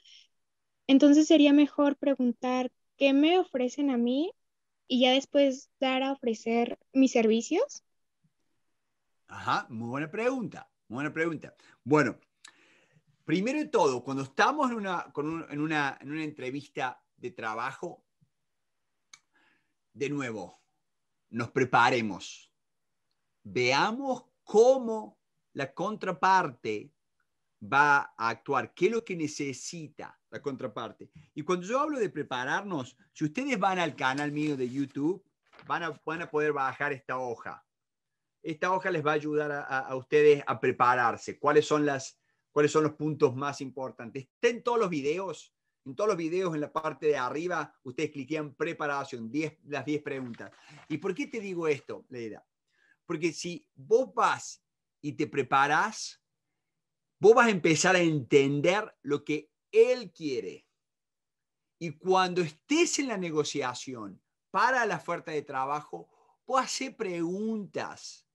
entonces sería mejor preguntar qué me ofrecen a mí y ya después dar a ofrecer mis servicios. Ajá, muy buena pregunta, muy buena pregunta. Bueno, primero de todo, cuando estamos en una, entrevista de trabajo, de nuevo, nos preparemos. Veamos cómo la contraparte va a actuar, qué es lo que necesita la contraparte. Y cuando yo hablo de prepararnos, si ustedes van al canal mío de YouTube, van van a poder bajar esta hoja esta hoja les va a ayudar a, ustedes a prepararse. ¿Cuáles son, las, ¿Cuáles son los puntos más importantes? Estén todos los videos. En todos los videos, en la parte de arriba, ustedes cliquean preparación, diez, las 10 preguntas. ¿Y por qué te digo esto, Leida? Porque si vos vas y te preparas, vos vas a empezar a entender lo que él quiere. Y cuando estés en la negociación para la oferta de trabajo, vos haces preguntas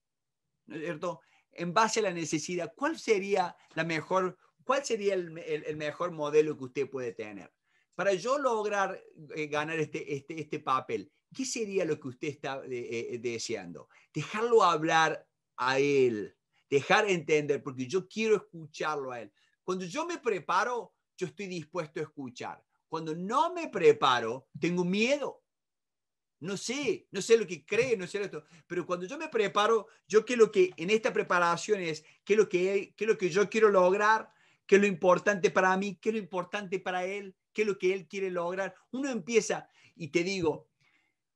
es cierto? En base a la necesidad, ¿cuál sería, la mejor, cuál sería el, mejor modelo que usted puede tener? Para yo lograr eh, ganar este, este, este, papel, ¿qué sería lo que usted está eh, eh, deseando? Dejarlo hablar a él, dejar entender, porque yo quiero escucharlo a él. Cuando yo me preparo, yo estoy dispuesto a escuchar. Cuando no me preparo, tengo miedo no sé, no sé lo que cree, no sé lo Pero cuando yo me preparo, yo que lo que en esta preparación es, qué lo que, qué lo que yo quiero lograr, qué es lo importante para mí, qué es lo importante para él, qué es lo que él quiere lograr. Uno empieza y te digo,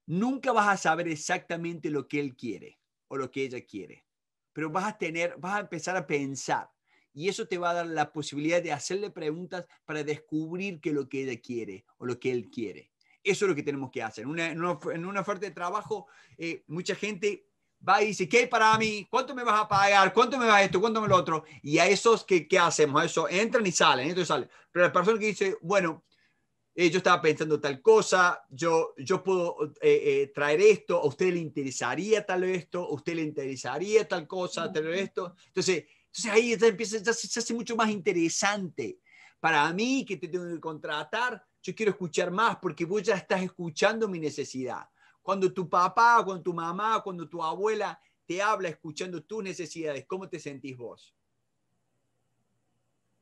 nunca vas a saber exactamente lo que él quiere o lo que ella quiere, pero vas a tener, vas a empezar a pensar y eso te va a dar la posibilidad de hacerle preguntas para descubrir qué es lo que ella quiere o lo que él quiere. Eso es lo que tenemos que hacer. en, una, en, oferta de trabajo, eh, mucha gente va y dice, ¿qué hay para mí? ¿Cuánto me vas a pagar? ¿Cuánto me va esto? ¿Cuánto me lo otro? Y a esos que ¿qué hacemos, a eso entran y salen, entran y salen. Pero la persona que dice, bueno, eh, yo estaba pensando tal cosa, yo, yo puedo eh, traer esto, a usted le interesaría tal esto, a usted le interesaría tal cosa, tal esto. Entonces, entonces ahí ya empieza, se, hace mucho más interesante para mí que te tengo que contratar yo quiero escuchar más porque vos ya estás escuchando mi necesidad. Cuando tu papá, cuando tu mamá, cuando tu abuela te habla escuchando tus necesidades, ¿cómo te sentís vos?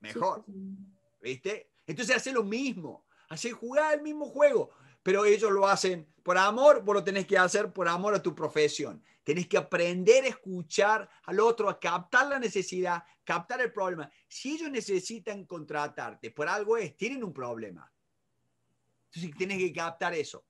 Mejor. ¿Viste? Entonces hace lo mismo, hace jugar el mismo juego, pero ellos lo hacen por amor, vos lo tenés que hacer por amor a tu profesión. Tenés que aprender a escuchar al otro, a captar la necesidad, captar el problema. Si ellos necesitan contratarte por algo es, tienen un problema. Entonces tienes que captar eso.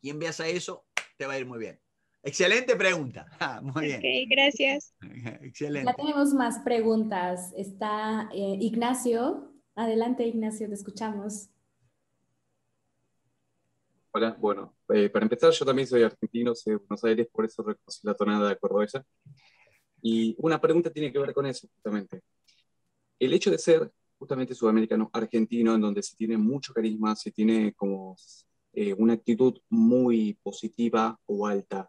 Y en a eso, te va a ir muy bien. Excelente pregunta. Ah, muy bien. gracias. Excelente. Ya tenemos más preguntas. Está eh, Ignacio. Adelante, Ignacio, te escuchamos. Hola, bueno, eh, para empezar, yo también soy argentino, soy de Buenos Aires, por eso reconozco la tonada de cordobesa. Y una pregunta tiene que ver con eso, justamente. El hecho de ser justamente sudamericano argentino, en donde se tiene mucho carisma, se tiene como eh, una actitud muy positiva o alta.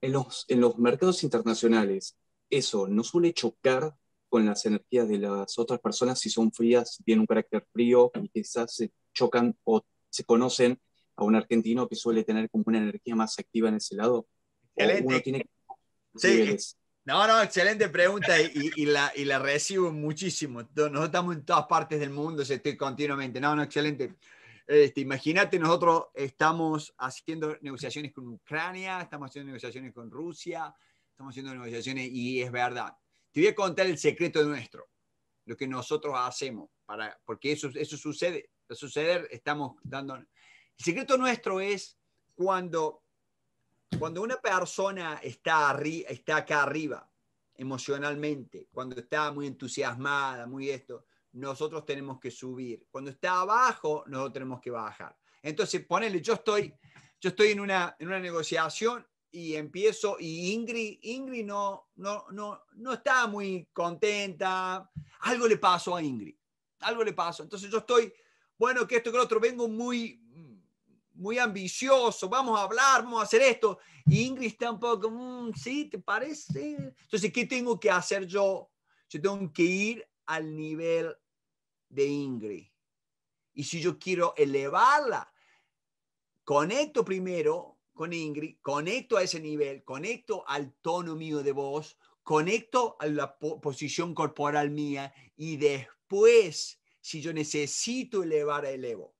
En los, en los mercados internacionales, eso no suele chocar con las energías de las otras personas si son frías, si tienen un carácter frío y quizás se chocan o se conocen a un argentino que suele tener como una energía más activa en ese lado. Uno tiene sí, no, no, excelente pregunta y, la, y la recibo muchísimo. Nosotros estamos en todas partes del mundo, se estoy continuamente. No, no, excelente. Este, Imagínate, nosotros estamos haciendo negociaciones con Ucrania, estamos haciendo negociaciones con Rusia, estamos haciendo negociaciones y es verdad. Te voy a contar el secreto nuestro, lo que nosotros hacemos, para, porque eso, eso sucede. suceder, estamos dando... El secreto nuestro es cuando cuando una persona está, está acá arriba emocionalmente, cuando está muy entusiasmada, muy esto, nosotros tenemos que subir. Cuando está abajo, nosotros tenemos que bajar. Entonces, ponele, yo estoy, yo estoy en, una, en una negociación y empiezo y Ingrid, Ingrid no, no, no, no está muy contenta. Algo le pasó a Ingrid. Algo le pasó. Entonces yo estoy, bueno, que esto que lo otro, vengo muy, muy ambicioso, vamos a hablar, vamos a hacer esto. Y Ingrid está un poco, mm, sí, ¿te parece? Entonces, ¿qué tengo que hacer yo? Yo tengo que ir al nivel de Ingrid. Y si yo quiero elevarla, conecto primero con Ingrid, conecto a ese nivel, conecto al tono mío de voz, conecto a la posición corporal mía y después, si yo necesito elevar, elevo.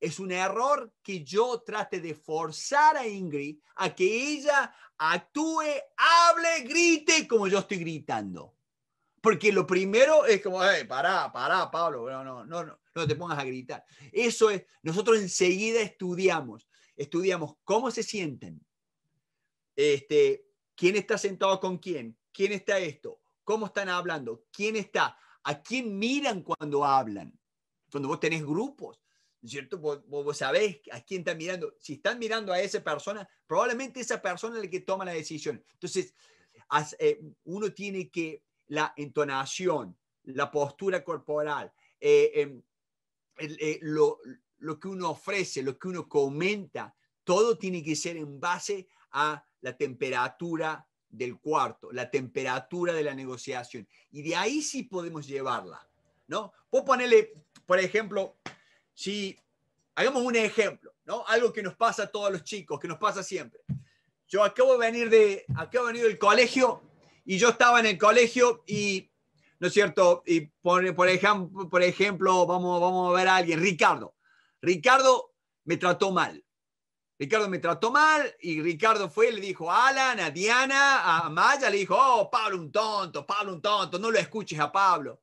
Es un error que yo trate de forzar a Ingrid a que ella actúe, hable, grite como yo estoy gritando. Porque lo primero es como, pará, pará, Pablo, no, no, no, no, no te pongas a gritar. Eso es, nosotros enseguida estudiamos, estudiamos cómo se sienten, este, quién está sentado con quién, quién está esto, cómo están hablando, quién está, a quién miran cuando hablan. Cuando vos tenés grupos, cierto? Vos, sabés a quién están mirando. Si están mirando a esa persona, probablemente esa persona es la que toma la decisión. Entonces, eh, uno tiene que la entonación, la postura corporal, eh, em, eh, lo, lo que uno ofrece, lo que uno comenta, todo tiene que ser en base a la temperatura del cuarto, la temperatura de la negociación. Y de ahí sí podemos llevarla, ¿no? Vos ponerle, por ejemplo, si hagamos un ejemplo, ¿no? Algo que nos pasa a todos los chicos, que nos pasa siempre. Yo acabo de venir de, acabo de del colegio y yo estaba en el colegio y, ¿no es cierto? Y por, ejemplo, por ejemplo, vamos, vamos a ver a alguien, Ricardo. Ricardo me trató mal. Ricardo me trató mal y Ricardo fue, le dijo a Alan, a Diana, a Maya, le dijo, oh, Pablo un tonto, Pablo un tonto, no lo escuches a Pablo.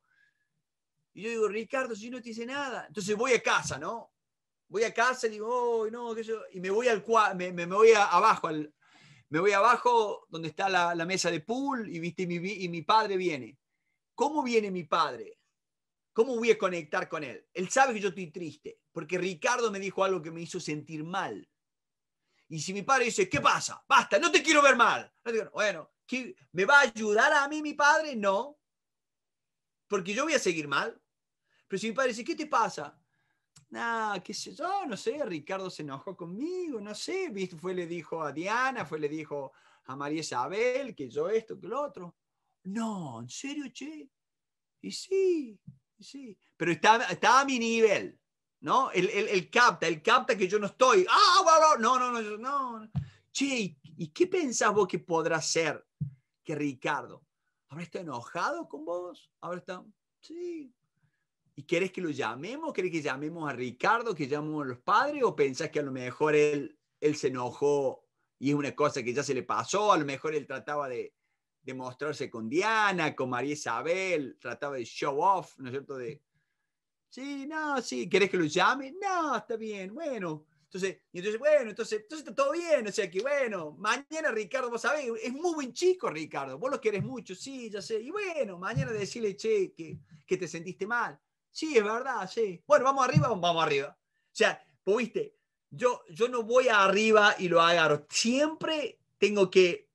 Y yo digo, Ricardo, si no te hice nada. Entonces voy a casa, ¿no? Voy a casa y digo, oh, no, qué yo. Y me voy al me, voy abajo, al, me voy abajo donde está la, mesa de pool y, viste, y mi, padre viene. ¿Cómo viene mi padre? ¿Cómo voy a conectar con él? Él sabe que yo estoy triste, porque Ricardo me dijo algo que me hizo sentir mal. Y si mi padre dice, ¿qué pasa? Basta, no te quiero ver mal. bueno, ¿me va a ayudar a mí mi padre? No. Porque yo voy a seguir mal. Pero si mi padre dice, ¿qué te pasa? Nah, qué sé yo, no sé, Ricardo se enojó conmigo, no sé, ¿viste? fue le dijo a Diana, fue le dijo a María Isabel que yo esto, que lo otro. No, ¿en serio, che? Y sí, y sí. Pero está, a mi nivel, ¿no? El, el, el capta, el capta que yo no estoy. ¡Ah, ah, ah, ah. no, no, no, no! Che, ¿y qué pensás vos que podrá ser que Ricardo? ¿Habrá estado enojado con vos? ¿Habrá estado.? Sí, ¿Y quieres que lo llamemos? ¿Quieres que llamemos a Ricardo, que llamemos a los padres? ¿O pensás que a lo mejor él, se enojó y es una cosa que ya se le pasó? A lo mejor él trataba de, mostrarse con Diana, con María Isabel, trataba de show off, ¿no es cierto? De, sí, no, sí, ¿querés que lo llame? No, está bien, bueno. Entonces, entonces bueno, entonces, está todo bien, o sea que bueno, mañana Ricardo, vos sabés, es muy buen chico Ricardo, vos lo querés mucho, sí, ya sé, y bueno, mañana decirle, che, que, que te sentiste mal. Sí, es verdad, sí. Bueno, vamos arriba, vamos arriba. O sea, pues, viste, yo, yo no voy arriba y lo agarro. Siempre tengo que,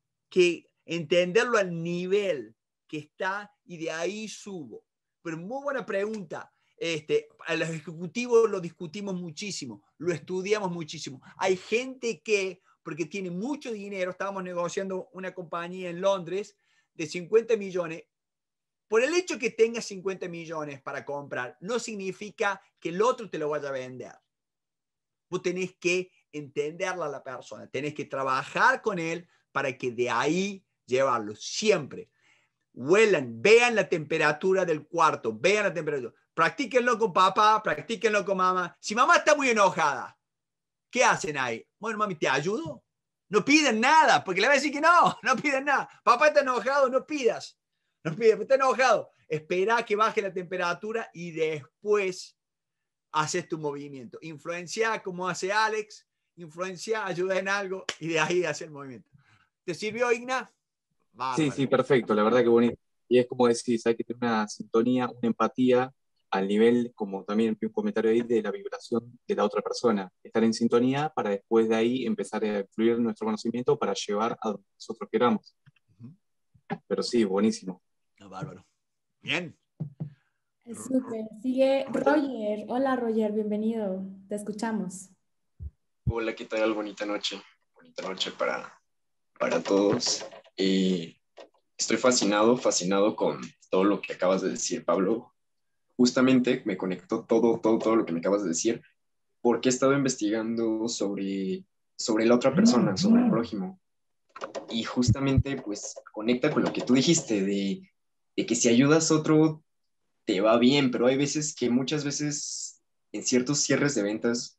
entenderlo al nivel que está y de ahí subo. Pero muy buena pregunta. Este, a los ejecutivos lo discutimos muchísimo, lo estudiamos muchísimo. Hay gente que, porque tiene mucho dinero, estábamos negociando una compañía en Londres de 50 millones por el hecho que tengas 50 millones para comprar, no significa que el otro te lo vaya a vender. Vos tenés que entenderla a la persona, tenés que trabajar con él para que de ahí llevarlo siempre. Huelan, vean la temperatura del cuarto, vean la temperatura. Practíquenlo con papá, practíquenlo con mamá. Si mamá está muy enojada, ¿qué hacen ahí? Bueno, mami, ¿te ayudo? No piden nada, porque le va a decir que no, no piden nada. Papá está enojado, no pidas. No pide, está enojado. Espera que baje la temperatura y después haces tu movimiento. Influencia como hace Alex, influencia, ayuda en algo y de ahí hace el movimiento. ¿Te sirvió, Igna? Sí, sí, perfecto. La verdad que bonito. Y es como decís, hay que tener una sintonía, una empatía al nivel, como también un comentario ahí, de la vibración de la otra persona. Estar en sintonía para después de ahí empezar a fluir nuestro conocimiento para llevar a donde nosotros queramos. Pero sí, buenísimo bárbaro. Bien. Súper. Sigue Roger. Hola, Roger. Bienvenido. Te escuchamos. Hola, ¿qué tal? Bonita noche. Bonita noche para, todos. estoy fascinado, fascinado con todo lo que acabas de decir, Pablo. Justamente me conectó todo, todo, todo lo que me acabas de decir, porque he estado investigando sobre, sobre la otra ah, persona, sobre el prójimo. Y justamente, pues, conecta con lo que tú dijiste de que si ayudas a otro, te va bien, pero hay veces que muchas veces en ciertos cierres de ventas,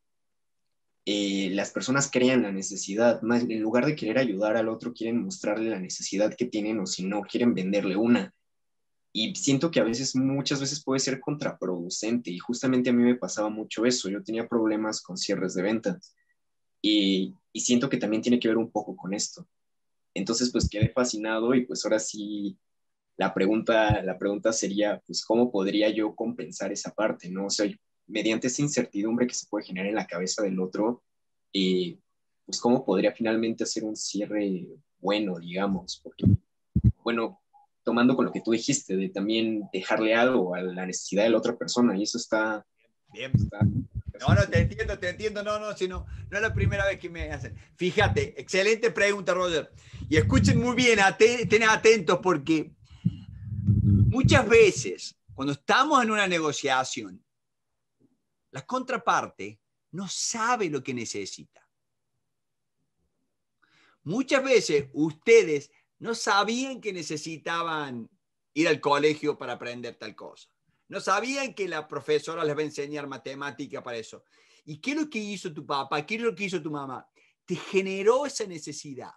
eh, las personas crean la necesidad, más en lugar de querer ayudar al otro, quieren mostrarle la necesidad que tienen o si no, quieren venderle una. Y siento que a veces, muchas veces puede ser contraproducente y justamente a mí me pasaba mucho eso, yo tenía problemas con cierres de ventas y, y siento que también tiene que ver un poco con esto. Entonces, pues quedé fascinado y pues ahora sí la pregunta, la pregunta sería, pues, ¿cómo podría yo compensar esa parte? ¿no? O sea, mediante esa incertidumbre que se puede generar en la cabeza del otro, eh, pues, ¿cómo podría finalmente hacer un cierre bueno, digamos? Porque, bueno, tomando con lo que tú dijiste, de también dejarle algo a la necesidad de la otra persona, y eso está... Bien. Está, no, no, te entiendo, te entiendo. No, no, sino, no es la primera vez que me hacen. Fíjate, excelente pregunta, Roger. Y escuchen muy bien, aten, estén atentos porque Muchas veces, cuando estamos en una negociación, la contraparte no sabe lo que necesita. Muchas veces ustedes no sabían que necesitaban ir al colegio para aprender tal cosa. No sabían que la profesora les va a enseñar matemática para eso. ¿Y qué es lo que hizo tu papá? ¿Qué es lo que hizo tu mamá? Te generó esa necesidad.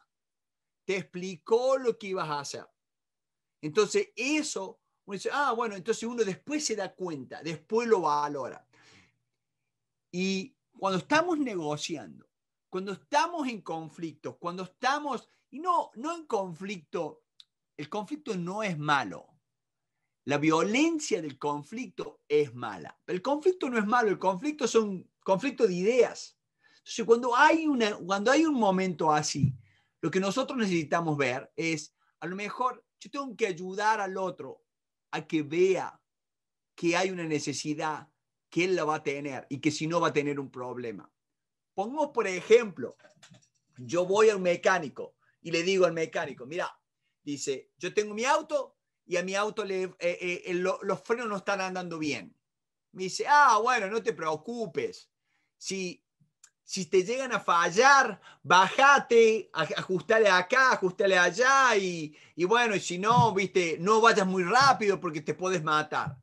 Te explicó lo que ibas a hacer. Entonces, eso uno dice, ah, bueno, entonces uno después se da cuenta, después lo valora. Y cuando estamos negociando, cuando estamos en conflicto, cuando estamos, y no, no en conflicto, el conflicto no es malo. La violencia del conflicto es mala. El conflicto no es malo, el conflicto es un conflicto de ideas. Entonces, cuando hay, una, cuando hay un momento así, lo que nosotros necesitamos ver es, a lo mejor, yo tengo que ayudar al otro a que vea que hay una necesidad, que él la va a tener y que si no va a tener un problema. Pongo, por ejemplo, yo voy al mecánico y le digo al mecánico, mira, dice, yo tengo mi auto y a mi auto le, eh, eh, los frenos no están andando bien. Me dice, ah, bueno, no te preocupes. Si si te llegan a fallar, bajate, ajustale acá, ajustale allá y, y bueno, y si no, viste, no vayas muy rápido porque te puedes matar.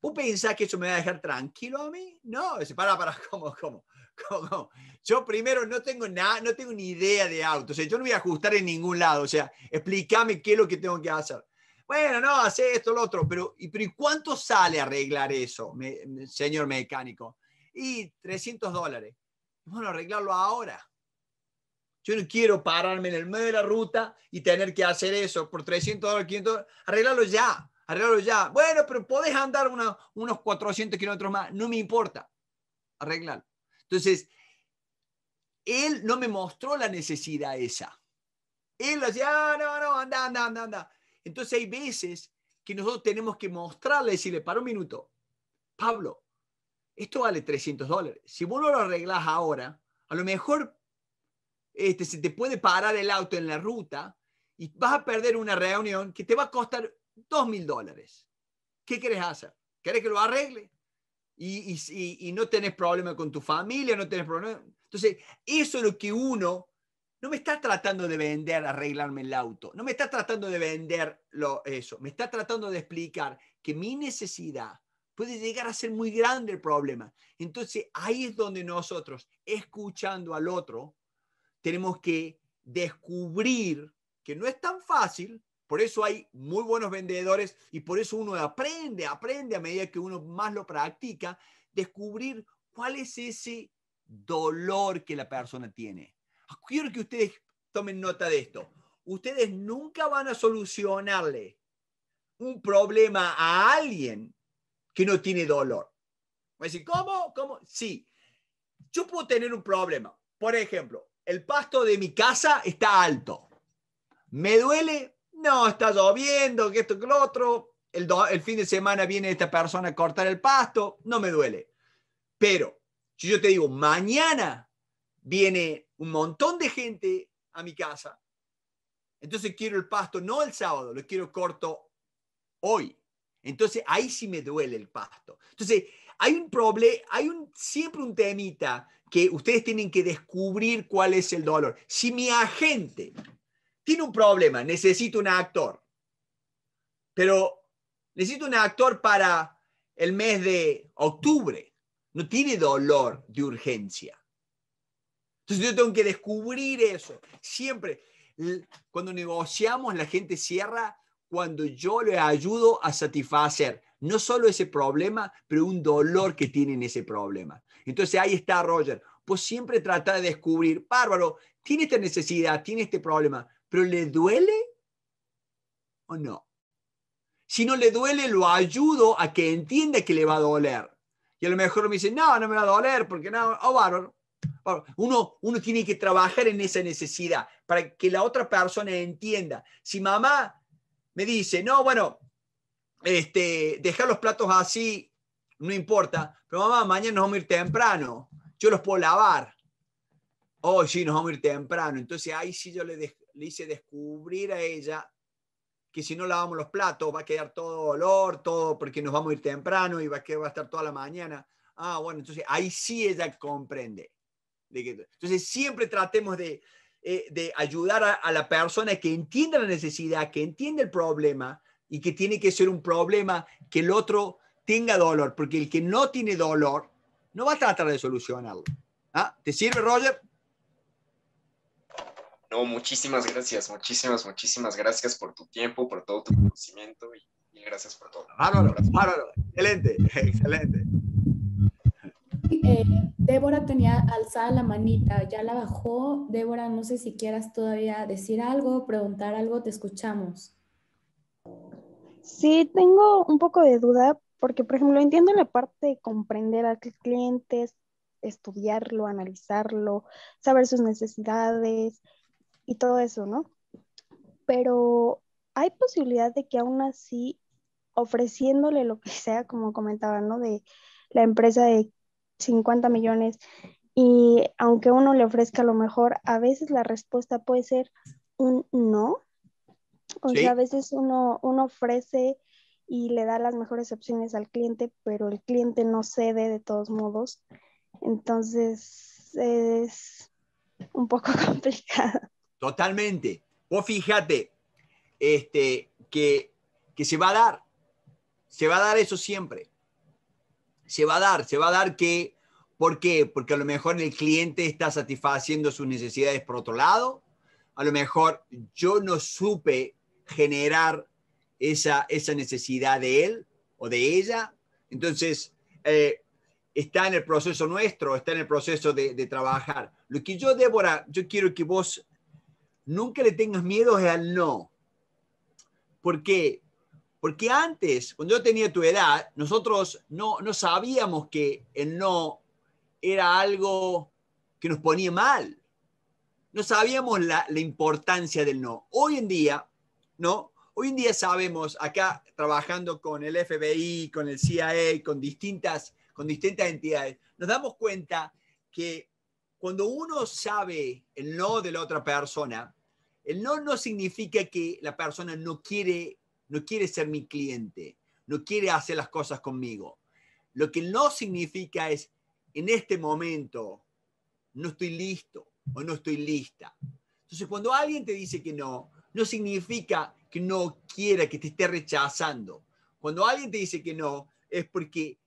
¿Vos pensás que eso me va a dejar tranquilo a mí? No, se para, para, ¿cómo, cómo? como Yo primero no tengo nada, no tengo ni idea de auto, o sea, yo no voy a ajustar en ningún lado, o sea, explícame qué es lo que tengo que hacer. Bueno, no, hace esto, lo otro, pero, pero ¿y cuánto sale arreglar eso, señor mecánico? y 300 dólares. Bueno, arreglarlo ahora. Yo no quiero pararme en el medio de la ruta y tener que hacer eso por 300 dólares, 500 dólares. Arreglarlo ya, arreglarlo ya. Bueno, pero podés andar unos 400 kilómetros más, no me importa. Arreglarlo. Entonces, él no me mostró la necesidad esa. Él decía, ah, no, no, anda, anda, anda, anda. Entonces hay veces que nosotros tenemos que mostrarle, decirle, para un minuto, Pablo, esto vale 300 dólares. Si vos lo arreglas ahora, a lo mejor este, se te puede parar el auto en la ruta y vas a perder una reunión que te va a costar 2 mil dólares. ¿Qué querés hacer? ¿Querés que lo arregle? Y, no tenés problema con tu familia, no tenés problema. Entonces, eso es lo que uno, no me está tratando de vender, arreglarme el auto, no me está tratando de vender lo, eso, me está tratando de explicar que mi necesidad Puede llegar a ser muy grande el problema. Entonces ahí es donde nosotros, escuchando al otro, tenemos que descubrir que no es tan fácil, por eso hay muy buenos vendedores y por eso uno aprende, aprende a medida que uno más lo practica, descubrir cuál es ese dolor que la persona tiene. Quiero que ustedes tomen nota de esto. Ustedes nunca van a solucionarle un problema a alguien que no tiene dolor. Me decir, ¿cómo? ¿Cómo? Sí. Yo puedo tener un problema. Por ejemplo, el pasto de mi casa está alto. ¿Me duele? No, está lloviendo, que esto, que lo otro. El, el fin de semana viene esta persona a cortar el pasto, no me duele. Pero si yo te digo, mañana viene un montón de gente a mi casa, entonces quiero el pasto no el sábado, lo quiero corto hoy. Entonces ahí sí me duele el pasto. Entonces hay un problema, hay siempre un temita que ustedes tienen que descubrir cuál es el dolor. Si mi agente tiene un problema, necesito un actor, pero necesito un actor para el mes de octubre, no tiene dolor de urgencia. Entonces yo tengo que descubrir eso. Siempre, cuando negociamos, la gente cierra cuando yo le ayudo a satisfacer no solo ese problema, pero un dolor que tiene en ese problema. Entonces ahí está Roger. Pues siempre trata de descubrir, bárbaro, tiene esta necesidad, tiene este problema, pero ¿le duele o no? Si no le duele, lo ayudo a que entienda que le va a doler. Y a lo mejor me dice, no, no me va a doler, porque no, oh, bárbaro. Uno, uno tiene que trabajar en esa necesidad para que la otra persona entienda. Si mamá me dice, no, bueno, este, dejar los platos así no importa, pero mamá, mañana nos vamos a ir temprano, yo los puedo lavar. Oh, sí, nos vamos a ir temprano. Entonces ahí sí yo le, hice descubrir a ella que si no lavamos los platos va a quedar todo olor, todo, porque nos vamos a ir temprano y va a, quedar, va a estar toda la mañana. Ah, bueno, entonces ahí sí ella comprende. entonces siempre tratemos de, eh, de ayudar a, la persona que entienda la necesidad, que entienda el problema y que tiene que ser un problema que el otro tenga dolor, porque el que no tiene dolor no va a tratar de solucionarlo. ¿Ah? ¿Te sirve, Roger? No, muchísimas gracias, muchísimas, muchísimas gracias por tu tiempo, por todo tu conocimiento y, gracias por todo. Bárbaro, excelente, excelente. Eh, Débora tenía alzada la manita, ya la bajó. Débora, no sé si quieras todavía decir algo, preguntar algo, te escuchamos. Sí, tengo un poco de duda porque, por ejemplo, entiendo la parte de comprender al clientes, estudiarlo, analizarlo, saber sus necesidades y todo eso, ¿no? Pero hay posibilidad de que aún así, ofreciéndole lo que sea, como comentaba, ¿no? De la empresa de 50 millones y aunque uno le ofrezca lo mejor, a veces la respuesta puede ser un no. O sea, a veces uno, uno ofrece y le da las mejores opciones al cliente, pero el cliente no cede de todos modos. Entonces es un poco complicado. Totalmente. O fíjate este, que, que se va a dar, se va a dar eso siempre se va a dar, se va a dar que, ¿por qué? Porque a lo mejor el cliente está satisfaciendo sus necesidades por otro lado, a lo mejor yo no supe generar esa, esa necesidad de él o de ella, entonces eh, está en el proceso nuestro, está en el proceso de, trabajar. Lo que yo, Débora, yo quiero que vos nunca le tengas miedo al no. ¿Por qué? Porque antes, cuando yo tenía tu edad, nosotros no, no sabíamos que el no era algo que nos ponía mal. No sabíamos la, la importancia del no. Hoy en día, ¿no? Hoy en día sabemos, acá trabajando con el FBI, con el CIA, con distintas, con distintas entidades, nos damos cuenta que cuando uno sabe el no de la otra persona, el no no significa que la persona no quiere no quiere ser mi cliente, no quiere hacer las cosas conmigo. Lo que no significa es, en este momento, no estoy listo o no estoy lista. Entonces, cuando alguien te dice que no, no significa que no quiera, que te esté rechazando. Cuando alguien te dice que no, es porque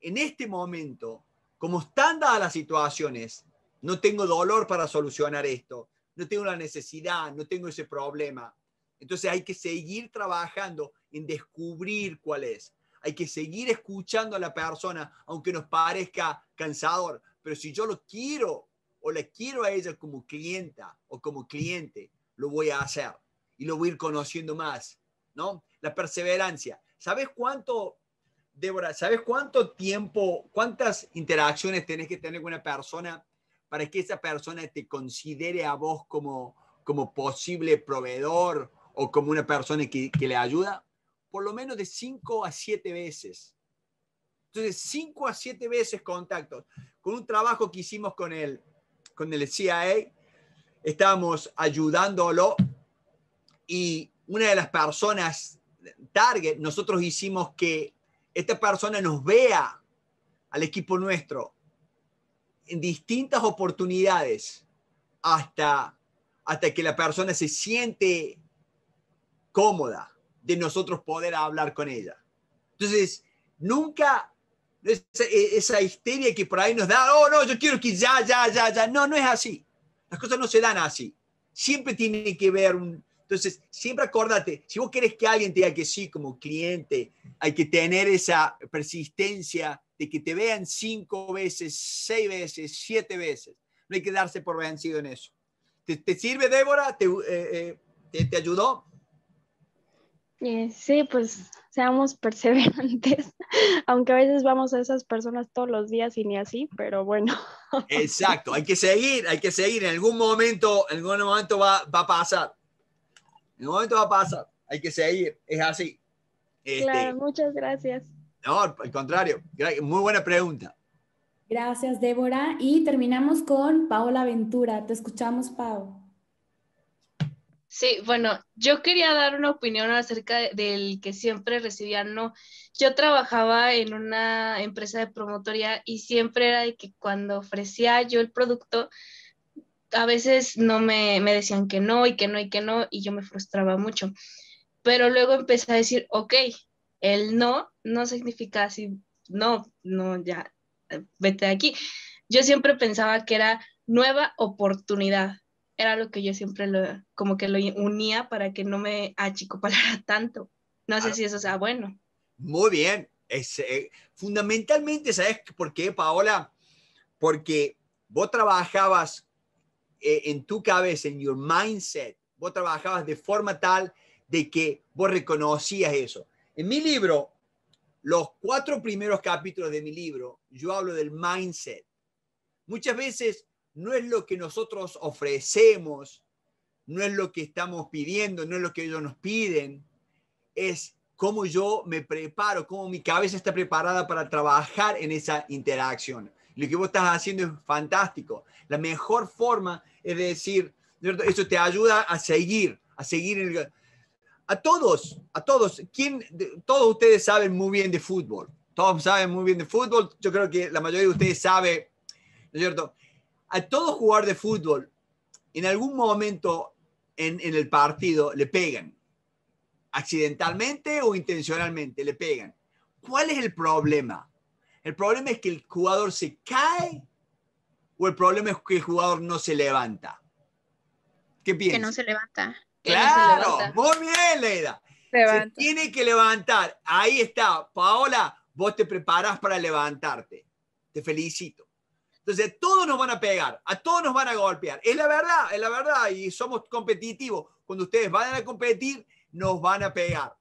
en este momento, como están dadas las situaciones, no tengo dolor para solucionar esto, no tengo la necesidad, no tengo ese problema. Entonces hay que seguir trabajando en descubrir cuál es. Hay que seguir escuchando a la persona, aunque nos parezca cansador. Pero si yo lo quiero o la quiero a ella como clienta o como cliente, lo voy a hacer y lo voy a ir conociendo más, ¿no? La perseverancia. ¿Sabes cuánto, Débora, sabes cuánto tiempo, cuántas interacciones tenés que tener con una persona para que esa persona te considere a vos como posible proveedor o como una persona que, que le ayuda por lo menos de 5 a 7 veces. Entonces, 5 a 7 veces contactos. Con un trabajo que hicimos con el, con el CIA, estábamos ayudándolo y una de las personas target, nosotros hicimos que esta persona nos vea al equipo nuestro en distintas oportunidades hasta, hasta que la persona se siente cómoda de nosotros poder hablar con ella. Entonces, nunca esa, histeria que por ahí nos da, oh, no, yo quiero que ya, ya, ya, ya. No, no es así. Las cosas no se dan así. Siempre tiene que ver un... Entonces, siempre acordate, si vos querés que alguien te diga que sí como cliente, hay que tener esa persistencia de que te vean cinco veces, seis veces, siete veces. No hay que darse por vencido en eso. ¿Te, sirve, Débora? te, eh, eh, te ayudó? Eh, sí, pues seamos perseverantes, aunque a veces vamos a esas personas todos los días y ni así, pero bueno. Exacto, hay que seguir, hay que seguir, en algún momento, en algún momento va, a pasar, en algún momento va a pasar, hay que seguir, es así. Este, claro, muchas gracias. No, al contrario, muy buena pregunta. Gracias, Débora. Y terminamos con Paola Ventura. Te escuchamos, Pau. Sí, bueno, yo quería dar una opinión acerca del que siempre recibía no. Yo trabajaba en una empresa de promotoría y siempre era de que cuando ofrecía yo el producto, a veces no me, me decían que no y que no y que no y yo me frustraba mucho. Pero luego empecé a decir, ok, el no no significa así, no, no, ya, vete de aquí. Yo siempre pensaba que era nueva oportunidad era lo que yo siempre lo, como que lo unía para que no me achicopalara tanto. No sé ah. si eso sea bueno. Muy bien. Es, eh, fundamentalmente, ¿sabes por qué, Paola? Porque vos trabajabas eh, en tu cabeza, en your mindset, vos trabajabas de forma tal de que vos reconocías eso. En mi libro, los cuatro primeros capítulos de mi libro, yo hablo del mindset. Muchas veces no es lo que nosotros ofrecemos, no es lo que estamos pidiendo, no es lo que ellos nos piden, es cómo yo me preparo, cómo mi cabeza está preparada para trabajar en esa interacción. Lo que vos estás haciendo es fantástico. La mejor forma es decir, eso te ayuda a seguir, a seguir el... A todos, a todos, ¿quién, todos ustedes saben muy bien de fútbol, todos saben muy bien de fútbol, yo creo que la mayoría de ustedes sabe, ¿no es cierto? a todo jugador de fútbol, en algún momento en, el partido le pegan, accidentalmente o intencionalmente le pegan. ¿Cuál es el problema? El problema es que el jugador se cae o el problema es que el jugador no se levanta. ¿Qué piensas? Que no se levanta. Claro, no se muy bien, Leida. Se tiene que levantar. Ahí está. Paola, vos te preparas para levantarte. Te felicito. Entonces, todos nos van a pegar, a todos nos van a golpear. Es la verdad, es la verdad, y somos competitivos. Cuando ustedes van a competir, nos van a pegar.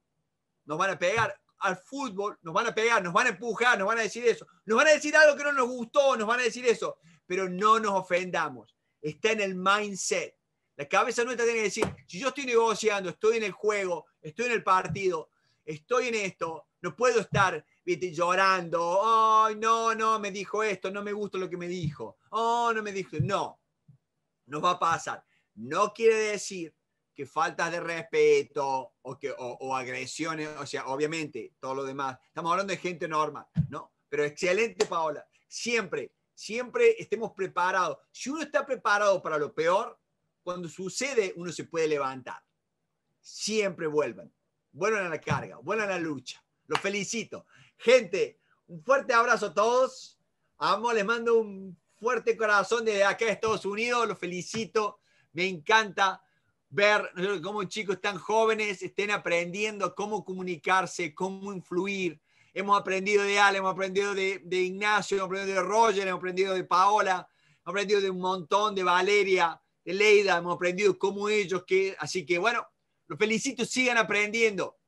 Nos van a pegar al fútbol, nos van a pegar, nos van a empujar, nos van a decir eso. Nos van a decir algo que no nos gustó, nos van a decir eso. Pero no nos ofendamos. Está en el mindset. La cabeza nuestra tiene que decir, si yo estoy negociando, estoy en el juego, estoy en el partido, estoy en esto, no puedo estar llorando, no, no, me dijo esto, no me gusta lo que me dijo, oh, no me dijo, no, Nos va a pasar. No quiere decir que faltas de respeto o, que, o, agresiones, o sea, obviamente, todo lo demás. Estamos hablando de gente normal, ¿no? Pero excelente, Paola. Siempre, siempre estemos preparados. Si uno está preparado para lo peor, cuando sucede, uno se puede levantar. Siempre vuelvan. Vuelvan a la carga, vuelvan a la lucha. Los felicito. Gente, un fuerte abrazo a todos. Amo, les mando un fuerte corazón desde acá de Estados Unidos. Los felicito. Me encanta ver cómo chicos tan jóvenes estén aprendiendo cómo comunicarse, cómo influir. Hemos aprendido de Ale, hemos aprendido de, Ignacio, hemos aprendido de Roger, hemos aprendido de Paola, hemos aprendido de un montón, de Valeria, de Leida, hemos aprendido cómo ellos, que, así que bueno, los felicito, sigan aprendiendo.